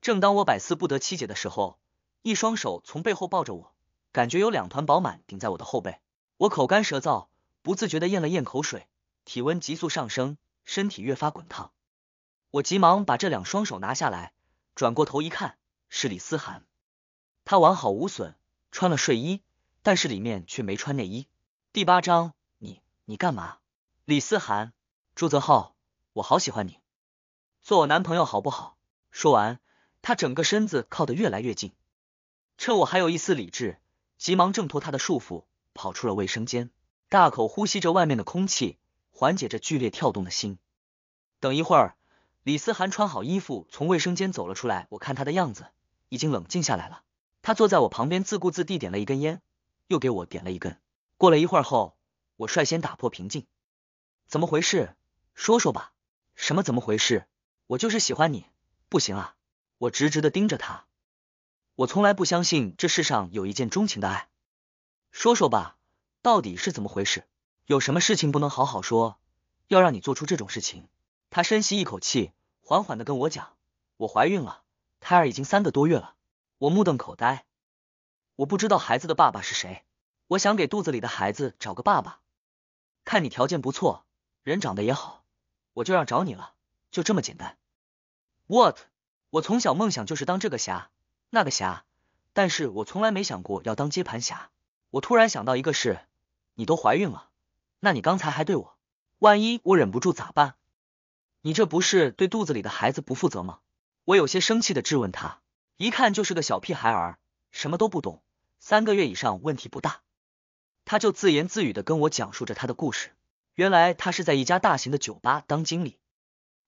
正当我百思不得其解的时候，一双手从背后抱着我，感觉有两团饱满顶在我的后背。我口干舌燥，不自觉的咽了咽口水，体温急速上升，身体越发滚烫。我急忙把这两双手拿下来，转过头一看，是李思涵，他完好无损，穿了睡衣。但是里面却没穿内衣。第八章，你你干嘛？李思涵，朱泽浩，我好喜欢你，做我男朋友好不好？说完，他整个身子靠得越来越近，趁我还有一丝理智，急忙挣脱他的束缚，跑出了卫生间，大口呼吸着外面的空气，缓解着剧烈跳动的心。等一会儿，李思涵穿好衣服从卫生间走了出来，我看他的样子已经冷静下来了，他坐在我旁边，自顾自地点了一根烟。又给我点了一根。过了一会儿后，我率先打破平静。怎么回事？说说吧。什么怎么回事？我就是喜欢你。不行啊！我直直的盯着他。我从来不相信这世上有一见钟情的爱。说说吧，到底是怎么回事？有什么事情不能好好说？要让你做出这种事情？他深吸一口气，缓缓的跟我讲：我怀孕了，胎儿已经三个多月了。我目瞪口呆。我不知道孩子的爸爸是谁，我想给肚子里的孩子找个爸爸。看你条件不错，人长得也好，我就让找你了，就这么简单。What？我从小梦想就是当这个侠，那个侠，但是我从来没想过要当接盘侠。我突然想到一个事，你都怀孕了，那你刚才还对我，万一我忍不住咋办？你这不是对肚子里的孩子不负责吗？我有些生气的质问他，一看就是个小屁孩，儿，什么都不懂。三个月以上问题不大，他就自言自语的跟我讲述着他的故事。原来他是在一家大型的酒吧当经理，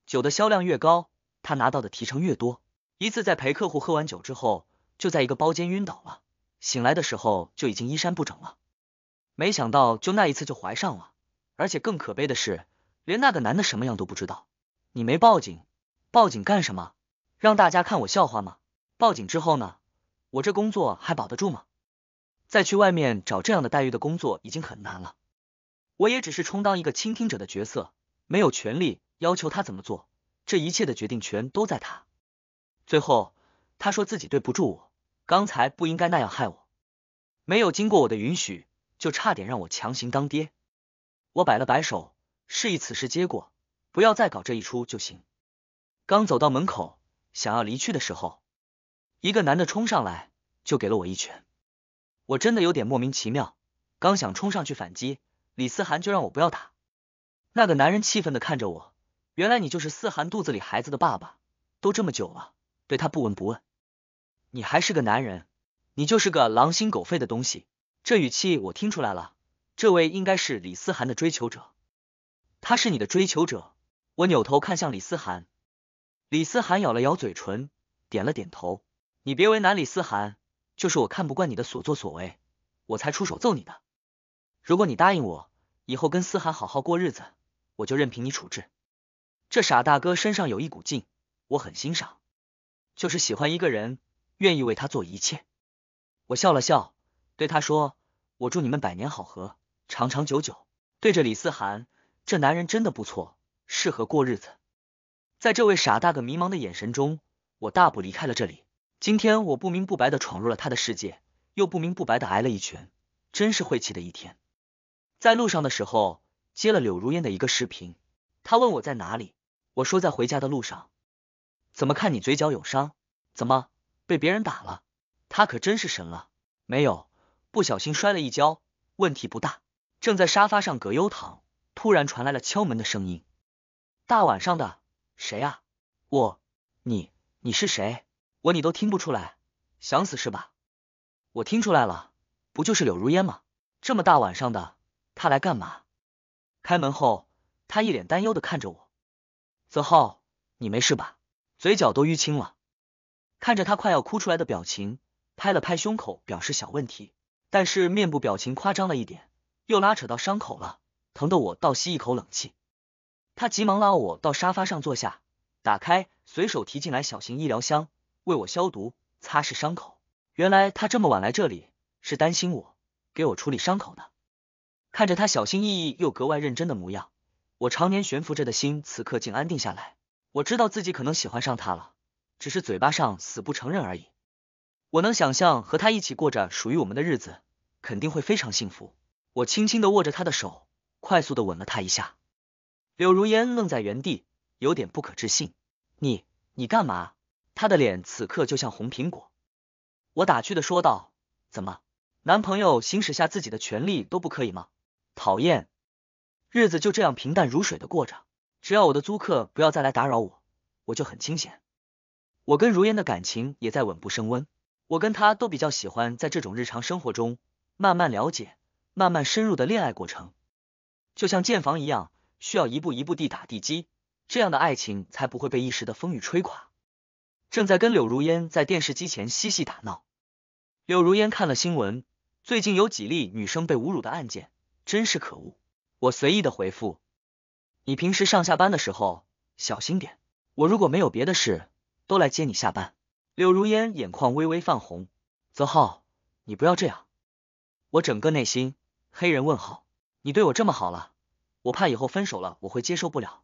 酒的销量越高，他拿到的提成越多。一次在陪客户喝完酒之后，就在一个包间晕倒了，醒来的时候就已经衣衫不整了。没想到就那一次就怀上了，而且更可悲的是，连那个男的什么样都不知道。你没报警，报警干什么？让大家看我笑话吗？报警之后呢，我这工作还保得住吗？再去外面找这样的待遇的工作已经很难了。我也只是充当一个倾听者的角色，没有权利要求他怎么做。这一切的决定权都在他。最后，他说自己对不住我，刚才不应该那样害我，没有经过我的允许，就差点让我强行当爹。我摆了摆手，示意此事结果不要再搞这一出就行。刚走到门口，想要离去的时候，一个男的冲上来就给了我一拳。我真的有点莫名其妙，刚想冲上去反击，李思涵就让我不要打。那个男人气愤的看着我，原来你就是思涵肚子里孩子的爸爸，都这么久了，对他不闻不问，你还是个男人，你就是个狼心狗肺的东西。这语气我听出来了，这位应该是李思涵的追求者，他是你的追求者。我扭头看向李思涵，李思涵咬了咬嘴唇，点了点头。你别为难李思涵。就是我看不惯你的所作所为，我才出手揍你的。如果你答应我，以后跟思涵好好过日子，我就任凭你处置。这傻大哥身上有一股劲，我很欣赏。就是喜欢一个人，愿意为他做一切。我笑了笑，对他说：“我祝你们百年好合，长长久久。”对着李思涵，这男人真的不错，适合过日子。在这位傻大哥迷茫的眼神中，我大步离开了这里。今天我不明不白的闯入了他的世界，又不明不白的挨了一拳，真是晦气的一天。在路上的时候接了柳如烟的一个视频，他问我在哪里，我说在回家的路上。怎么看你嘴角有伤？怎么被别人打了？他可真是神了，没有，不小心摔了一跤，问题不大。正在沙发上葛优躺，突然传来了敲门的声音。大晚上的，谁啊？我，你，你是谁？我你都听不出来，想死是吧？我听出来了，不就是柳如烟吗？这么大晚上的，她来干嘛？开门后，她一脸担忧的看着我，泽浩，你没事吧？嘴角都淤青了。看着他快要哭出来的表情，拍了拍胸口，表示小问题，但是面部表情夸张了一点，又拉扯到伤口了，疼得我倒吸一口冷气。他急忙拉我到沙发上坐下，打开随手提进来小型医疗箱。为我消毒、擦拭伤口。原来他这么晚来这里，是担心我，给我处理伤口的。看着他小心翼翼又格外认真的模样，我常年悬浮着的心此刻竟安定下来。我知道自己可能喜欢上他了，只是嘴巴上死不承认而已。我能想象和他一起过着属于我们的日子，肯定会非常幸福。我轻轻的握着他的手，快速的吻了他一下。柳如烟愣在原地，有点不可置信：“你，你干嘛？”他的脸此刻就像红苹果，我打趣的说道：“怎么，男朋友行使下自己的权利都不可以吗？”讨厌，日子就这样平淡如水的过着。只要我的租客不要再来打扰我，我就很清闲。我跟如烟的感情也在稳步升温。我跟他都比较喜欢在这种日常生活中慢慢了解、慢慢深入的恋爱过程，就像建房一样，需要一步一步地打地基，这样的爱情才不会被一时的风雨吹垮。正在跟柳如烟在电视机前嬉戏打闹，柳如烟看了新闻，最近有几例女生被侮辱的案件，真是可恶。我随意的回复，你平时上下班的时候小心点，我如果没有别的事，都来接你下班。柳如烟眼眶微微泛红，泽浩，你不要这样。我整个内心黑人问号，你对我这么好了，我怕以后分手了我会接受不了。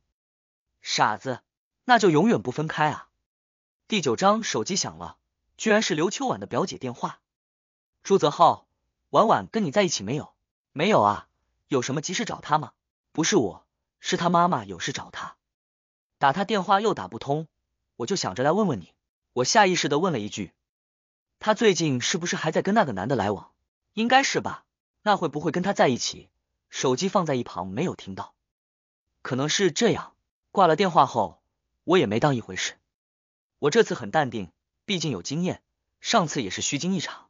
傻子，那就永远不分开啊。第九章，手机响了，居然是刘秋婉的表姐电话。朱泽浩，婉婉跟你在一起没有？没有啊，有什么急事找他吗？不是我，是他妈妈有事找他，打他电话又打不通，我就想着来问问你。我下意识的问了一句，他最近是不是还在跟那个男的来往？应该是吧，那会不会跟他在一起？手机放在一旁，没有听到，可能是这样。挂了电话后，我也没当一回事。我这次很淡定，毕竟有经验，上次也是虚惊一场。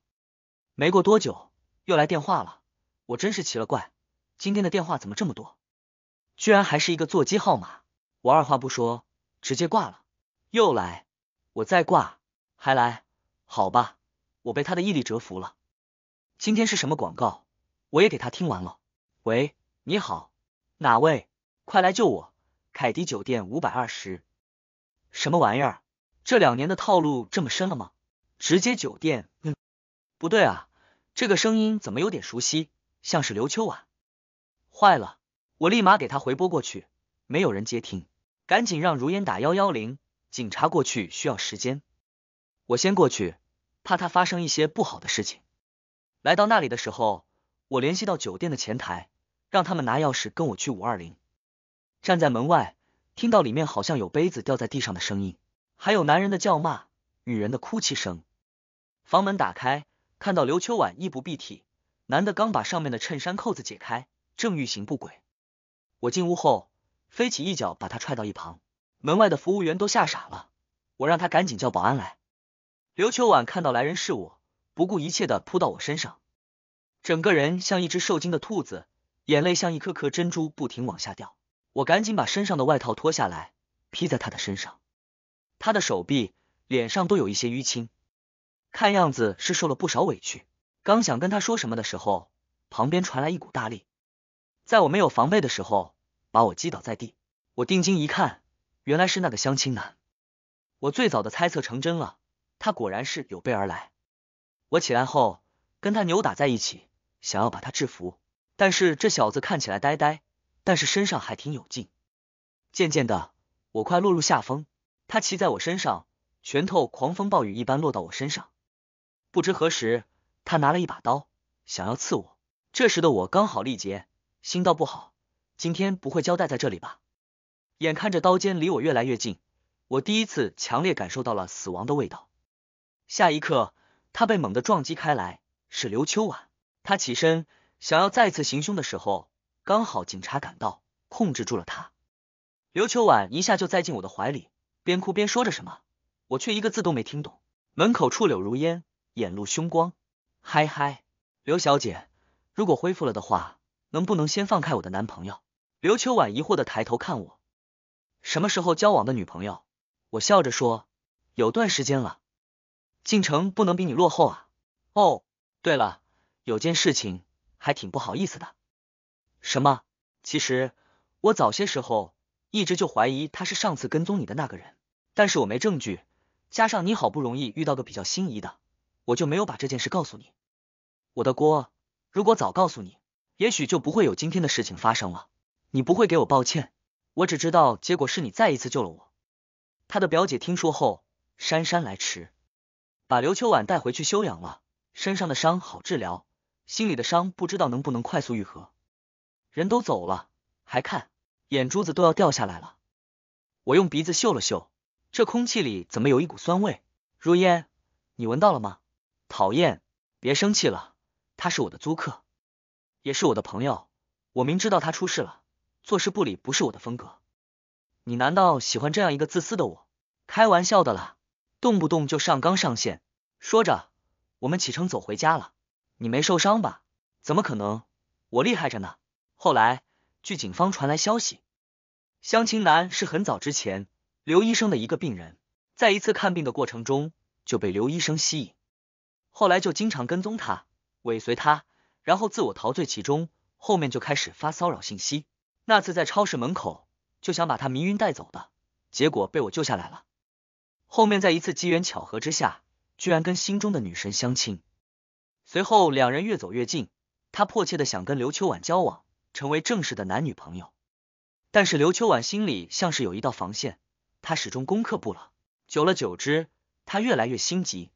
没过多久又来电话了，我真是奇了怪，今天的电话怎么这么多？居然还是一个座机号码，我二话不说直接挂了。又来，我再挂，还来，好吧，我被他的毅力折服了。今天是什么广告？我也给他听完了。喂，你好，哪位？快来救我！凯迪酒店五百二十，什么玩意儿？这两年的套路这么深了吗？直接酒店，嗯，不对啊，这个声音怎么有点熟悉，像是刘秋婉。坏了，我立马给他回拨过去，没有人接听，赶紧让如烟打幺幺零，警察过去需要时间，我先过去，怕他发生一些不好的事情。来到那里的时候，我联系到酒店的前台，让他们拿钥匙跟我去五二零。站在门外，听到里面好像有杯子掉在地上的声音。还有男人的叫骂，女人的哭泣声。房门打开，看到刘秋婉衣不蔽体，男的刚把上面的衬衫扣子解开，正欲行不轨。我进屋后，飞起一脚把他踹到一旁。门外的服务员都吓傻了。我让他赶紧叫保安来。刘秋婉看到来人是我，不顾一切的扑到我身上，整个人像一只受惊的兔子，眼泪像一颗颗珍珠不停往下掉。我赶紧把身上的外套脱下来，披在他的身上。他的手臂、脸上都有一些淤青，看样子是受了不少委屈。刚想跟他说什么的时候，旁边传来一股大力，在我没有防备的时候把我击倒在地。我定睛一看，原来是那个相亲男。我最早的猜测成真了，他果然是有备而来。我起来后跟他扭打在一起，想要把他制服，但是这小子看起来呆呆，但是身上还挺有劲。渐渐的，我快落入下风。他骑在我身上，拳头狂风暴雨一般落到我身上。不知何时，他拿了一把刀，想要刺我。这时的我刚好力竭，心道不好，今天不会交代在这里吧？眼看着刀尖离我越来越近，我第一次强烈感受到了死亡的味道。下一刻，他被猛地撞击开来，是刘秋婉。他起身想要再次行凶的时候，刚好警察赶到，控制住了他。刘秋婉一下就栽进我的怀里。边哭边说着什么，我却一个字都没听懂。门口处，柳如烟眼露凶光。嗨嗨，刘小姐，如果恢复了的话，能不能先放开我的男朋友？刘秋婉疑惑的抬头看我，什么时候交往的女朋友？我笑着说，有段时间了。进城不能比你落后啊。哦，对了，有件事情还挺不好意思的。什么？其实我早些时候一直就怀疑他是上次跟踪你的那个人。但是我没证据，加上你好不容易遇到个比较心仪的，我就没有把这件事告诉你，我的锅。如果早告诉你，也许就不会有今天的事情发生了。你不会给我抱歉，我只知道结果是你再一次救了我。他的表姐听说后姗姗来迟，把刘秋婉带回去休养了，身上的伤好治疗，心里的伤不知道能不能快速愈合。人都走了，还看，眼珠子都要掉下来了。我用鼻子嗅了嗅。这空气里怎么有一股酸味？如烟，你闻到了吗？讨厌，别生气了。他是我的租客，也是我的朋友。我明知道他出事了，坐视不理不是我的风格。你难道喜欢这样一个自私的我？开玩笑的啦，动不动就上纲上线。说着，我们启程走回家了。你没受伤吧？怎么可能？我厉害着呢。后来，据警方传来消息，相亲男是很早之前。刘医生的一个病人，在一次看病的过程中就被刘医生吸引，后来就经常跟踪他、尾随他，然后自我陶醉其中。后面就开始发骚扰信息。那次在超市门口就想把他迷晕带走的，结果被我救下来了。后面在一次机缘巧合之下，居然跟心中的女神相亲，随后两人越走越近。他迫切的想跟刘秋婉交往，成为正式的男女朋友，但是刘秋婉心里像是有一道防线。他始终攻克不了，久了久之，他越来越心急。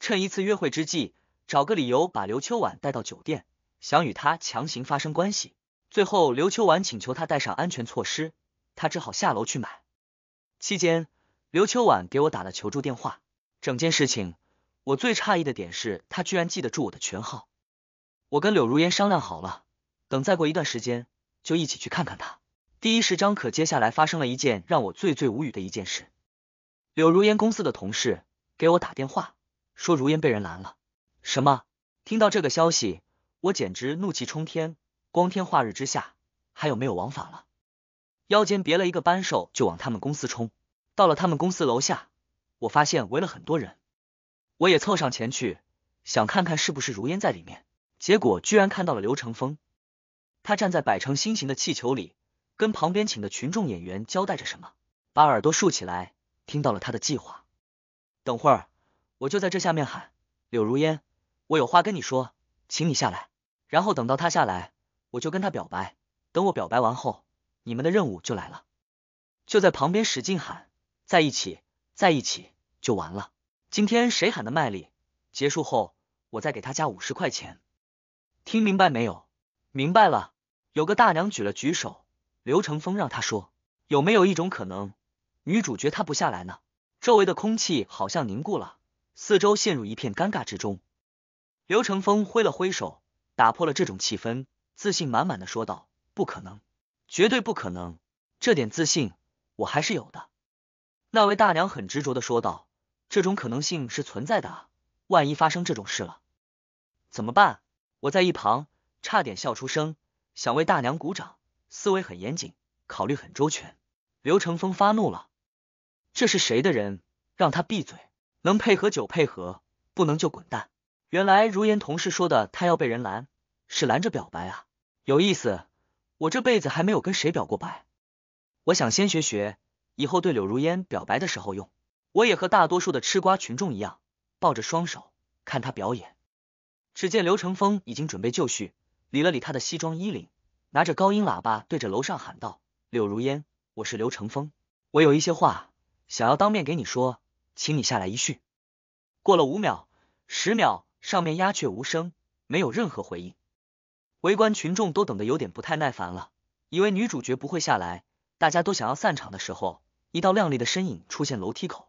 趁一次约会之际，找个理由把刘秋婉带到酒店，想与他强行发生关系。最后刘秋婉请求他带上安全措施，他只好下楼去买。期间，刘秋婉给我打了求助电话。整件事情，我最诧异的点是，他居然记得住我的群号。我跟柳如烟商量好了，等再过一段时间，就一起去看看他。第一十章，可接下来发生了一件让我最最无语的一件事。柳如烟公司的同事给我打电话，说如烟被人拦了。什么？听到这个消息，我简直怒气冲天。光天化日之下，还有没有王法了？腰间别了一个扳手，就往他们公司冲。到了他们公司楼下，我发现围了很多人，我也凑上前去，想看看是不是如烟在里面。结果居然看到了刘成峰，他站在摆成心形的气球里。跟旁边请的群众演员交代着什么，把耳朵竖起来，听到了他的计划。等会儿我就在这下面喊：“柳如烟，我有话跟你说，请你下来。”然后等到他下来，我就跟他表白。等我表白完后，你们的任务就来了，就在旁边使劲喊：“在一起，在一起，就完了。”今天谁喊的卖力，结束后我再给他加五十块钱。听明白没有？明白了。有个大娘举了举手。刘成峰让他说：“有没有一种可能，女主角她不下来呢？”周围的空气好像凝固了，四周陷入一片尴尬之中。刘成峰挥了挥手，打破了这种气氛，自信满满的说道：“不可能，绝对不可能！这点自信我还是有的。”那位大娘很执着的说道：“这种可能性是存在的，万一发生这种事了，怎么办？”我在一旁差点笑出声，想为大娘鼓掌。思维很严谨，考虑很周全。刘成峰发怒了，这是谁的人？让他闭嘴！能配合就配合，不能就滚蛋。原来如烟同事说的，他要被人拦，是拦着表白啊，有意思。我这辈子还没有跟谁表过白，我想先学学，以后对柳如烟表白的时候用。我也和大多数的吃瓜群众一样，抱着双手看他表演。只见刘成峰已经准备就绪，理了理他的西装衣领。拿着高音喇叭对着楼上喊道：“柳如烟，我是刘成峰，我有一些话想要当面给你说，请你下来一叙。”过了五秒、十秒，上面鸦雀无声，没有任何回应。围观群众都等得有点不太耐烦了，以为女主角不会下来，大家都想要散场的时候，一道靓丽的身影出现楼梯口。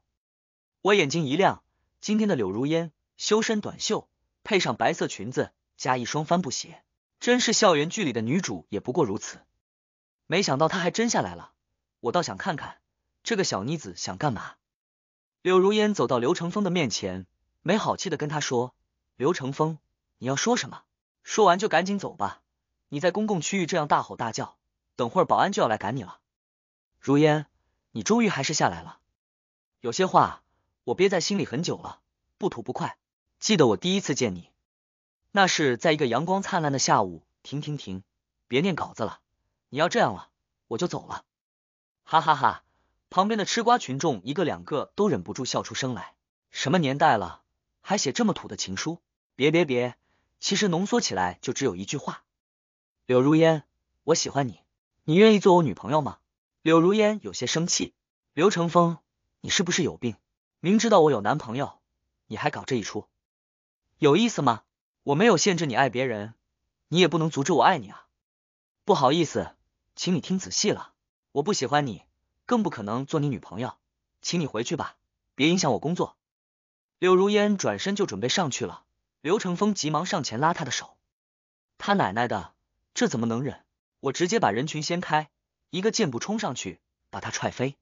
我眼睛一亮，今天的柳如烟，修身短袖配上白色裙子，加一双帆布鞋。真是校园剧里的女主也不过如此，没想到她还真下来了。我倒想看看这个小妮子想干嘛。柳如烟走到刘成峰的面前，没好气的跟他说：“刘成峰，你要说什么？说完就赶紧走吧。你在公共区域这样大吼大叫，等会儿保安就要来赶你了。”如烟，你终于还是下来了。有些话我憋在心里很久了，不吐不快。记得我第一次见你。那是在一个阳光灿烂的下午，停停停，别念稿子了，你要这样了，我就走了。哈哈哈，旁边的吃瓜群众一个两个都忍不住笑出声来。什么年代了，还写这么土的情书？别别别，其实浓缩起来就只有一句话：柳如烟，我喜欢你，你愿意做我女朋友吗？柳如烟有些生气：刘成峰，你是不是有病？明知道我有男朋友，你还搞这一出，有意思吗？我没有限制你爱别人，你也不能阻止我爱你啊！不好意思，请你听仔细了，我不喜欢你，更不可能做你女朋友，请你回去吧，别影响我工作。柳如烟转身就准备上去了，刘成峰急忙上前拉她的手。他奶奶的，这怎么能忍？我直接把人群掀开，一个箭步冲上去，把他踹飞。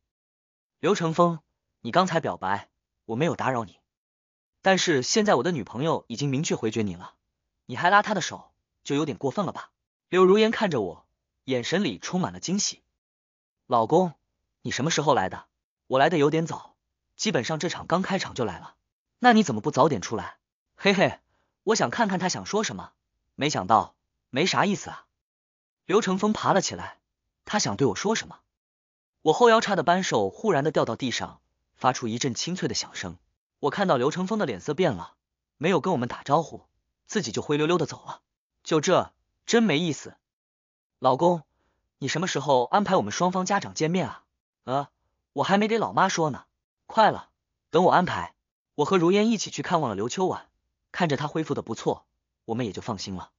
刘成峰，你刚才表白，我没有打扰你。但是现在我的女朋友已经明确回绝你了，你还拉她的手，就有点过分了吧？柳如烟看着我，眼神里充满了惊喜。老公，你什么时候来的？我来的有点早，基本上这场刚开场就来了。那你怎么不早点出来？嘿嘿，我想看看他想说什么，没想到没啥意思啊。刘成峰爬了起来，他想对我说什么？我后腰叉的扳手忽然的掉到地上，发出一阵清脆的响声。我看到刘成峰的脸色变了，没有跟我们打招呼，自己就灰溜溜的走了。就这，真没意思。老公，你什么时候安排我们双方家长见面啊？呃，我还没给老妈说呢。快了，等我安排。我和如烟一起去看望了刘秋婉，看着她恢复的不错，我们也就放心了。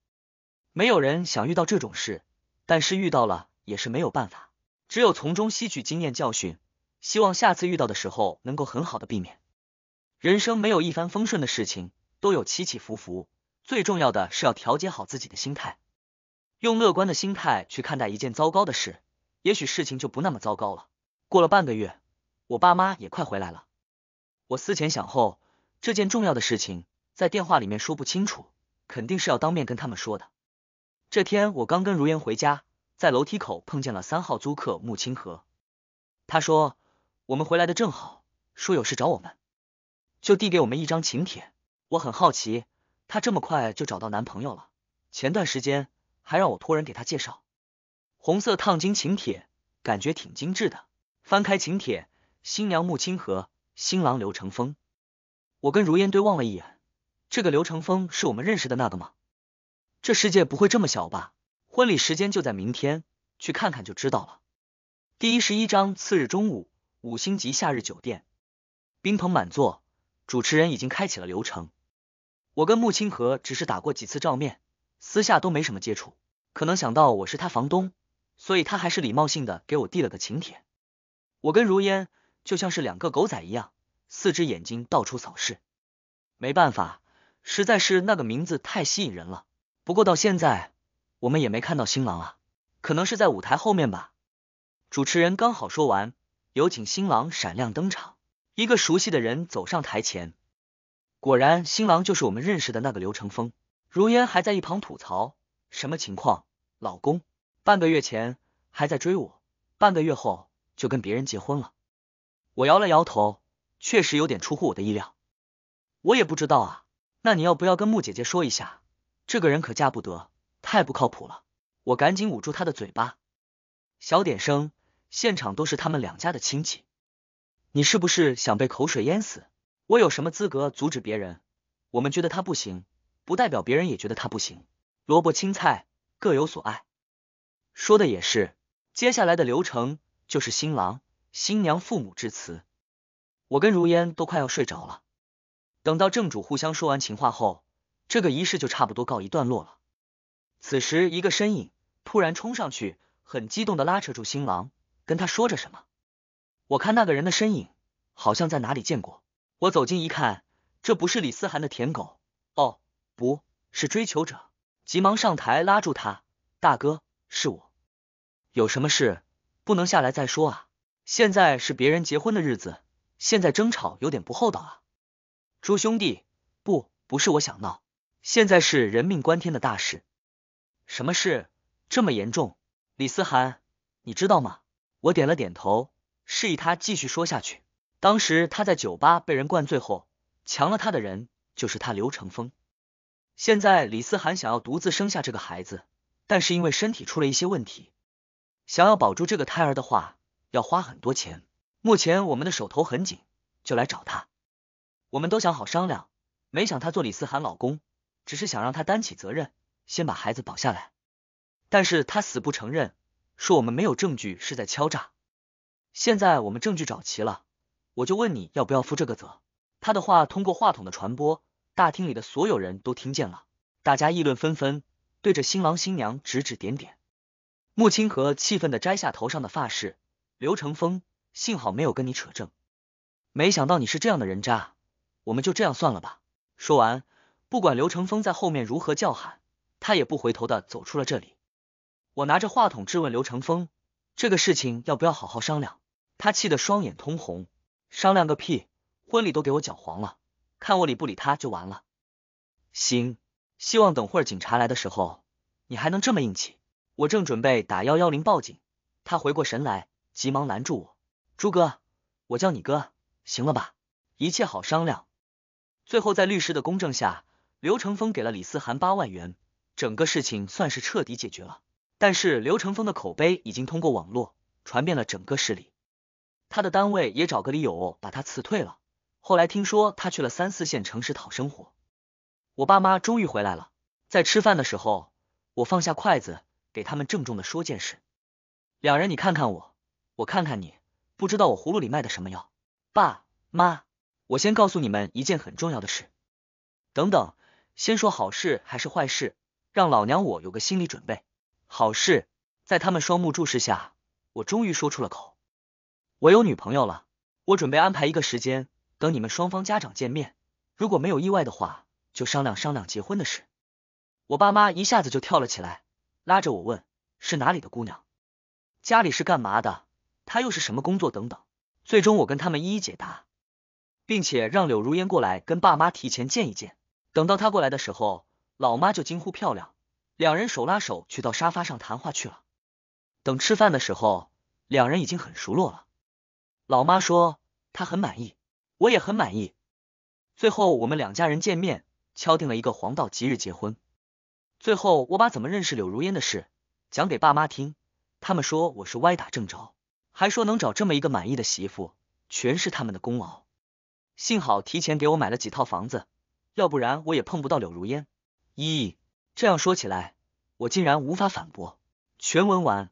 没有人想遇到这种事，但是遇到了也是没有办法，只有从中吸取经验教训，希望下次遇到的时候能够很好的避免。人生没有一帆风顺的事情，都有起起伏伏。最重要的是要调节好自己的心态，用乐观的心态去看待一件糟糕的事，也许事情就不那么糟糕了。过了半个月，我爸妈也快回来了。我思前想后，这件重要的事情在电话里面说不清楚，肯定是要当面跟他们说的。这天我刚跟如烟回家，在楼梯口碰见了三号租客穆清河，他说我们回来的正好，说有事找我们。就递给我们一张请帖，我很好奇，她这么快就找到男朋友了。前段时间还让我托人给她介绍，红色烫金请帖，感觉挺精致的。翻开请帖，新娘穆清河，新郎刘成峰。我跟如烟对望了一眼，这个刘成峰是我们认识的那个吗？这世界不会这么小吧？婚礼时间就在明天，去看看就知道了。第一十一章，次日中午，五星级夏日酒店，宾朋满座。主持人已经开启了流程，我跟穆清河只是打过几次照面，私下都没什么接触，可能想到我是他房东，所以他还是礼貌性的给我递了个请帖。我跟如烟就像是两个狗仔一样，四只眼睛到处扫视。没办法，实在是那个名字太吸引人了。不过到现在我们也没看到新郎啊，可能是在舞台后面吧。主持人刚好说完，有请新郎闪亮登场。一个熟悉的人走上台前，果然，新郎就是我们认识的那个刘成峰。如烟还在一旁吐槽：“什么情况？老公半个月前还在追我，半个月后就跟别人结婚了。”我摇了摇头，确实有点出乎我的意料。我也不知道啊。那你要不要跟木姐姐说一下？这个人可嫁不得，太不靠谱了。我赶紧捂住她的嘴巴，小点声，现场都是他们两家的亲戚。你是不是想被口水淹死？我有什么资格阻止别人？我们觉得他不行，不代表别人也觉得他不行。萝卜青菜，各有所爱，说的也是。接下来的流程就是新郎、新娘父母致辞。我跟如烟都快要睡着了。等到正主互相说完情话后，这个仪式就差不多告一段落了。此时，一个身影突然冲上去，很激动的拉扯住新郎，跟他说着什么。我看那个人的身影好像在哪里见过，我走近一看，这不是李思涵的舔狗哦，不是追求者，急忙上台拉住他，大哥，是我，有什么事不能下来再说啊？现在是别人结婚的日子，现在争吵有点不厚道啊。朱兄弟，不，不是我想闹，现在是人命关天的大事，什么事这么严重？李思涵，你知道吗？我点了点头。示意他继续说下去。当时他在酒吧被人灌醉后强了他的人就是他刘成峰。现在李思涵想要独自生下这个孩子，但是因为身体出了一些问题，想要保住这个胎儿的话要花很多钱。目前我们的手头很紧，就来找他。我们都想好商量，没想他做李思涵老公，只是想让他担起责任，先把孩子保下来。但是他死不承认，说我们没有证据是在敲诈。现在我们证据找齐了，我就问你要不要负这个责。他的话通过话筒的传播，大厅里的所有人都听见了，大家议论纷纷，对着新郎新娘指指点点。穆清河气愤的摘下头上的发饰，刘成峰，幸好没有跟你扯证，没想到你是这样的人渣，我们就这样算了吧。说完，不管刘成峰在后面如何叫喊，他也不回头的走出了这里。我拿着话筒质问刘成峰，这个事情要不要好好商量？他气得双眼通红，商量个屁，婚礼都给我搅黄了，看我理不理他就完了。行，希望等会儿警察来的时候，你还能这么硬气。我正准备打幺幺零报警，他回过神来，急忙拦住我：“朱哥，我叫你哥，行了吧？一切好商量。”最后在律师的公证下，刘成峰给了李思涵八万元，整个事情算是彻底解决了。但是刘成峰的口碑已经通过网络传遍了整个市里。他的单位也找个理由把他辞退了。后来听说他去了三四线城市讨生活。我爸妈终于回来了，在吃饭的时候，我放下筷子，给他们郑重的说件事。两人，你看看我，我看看你，不知道我葫芦里卖的什么药。爸妈，我先告诉你们一件很重要的事。等等，先说好事还是坏事，让老娘我有个心理准备。好事，在他们双目注视下，我终于说出了口。我有女朋友了，我准备安排一个时间，等你们双方家长见面，如果没有意外的话，就商量商量结婚的事。我爸妈一下子就跳了起来，拉着我问是哪里的姑娘，家里是干嘛的，她又是什么工作等等。最终我跟他们一一解答，并且让柳如烟过来跟爸妈提前见一见。等到她过来的时候，老妈就惊呼漂亮，两人手拉手去到沙发上谈话去了。等吃饭的时候，两人已经很熟络了。老妈说她很满意，我也很满意。最后我们两家人见面，敲定了一个黄道吉日结婚。最后我把怎么认识柳如烟的事讲给爸妈听，他们说我是歪打正着，还说能找这么一个满意的媳妇，全是他们的功劳。幸好提前给我买了几套房子，要不然我也碰不到柳如烟。咦，这样说起来，我竟然无法反驳。全文完。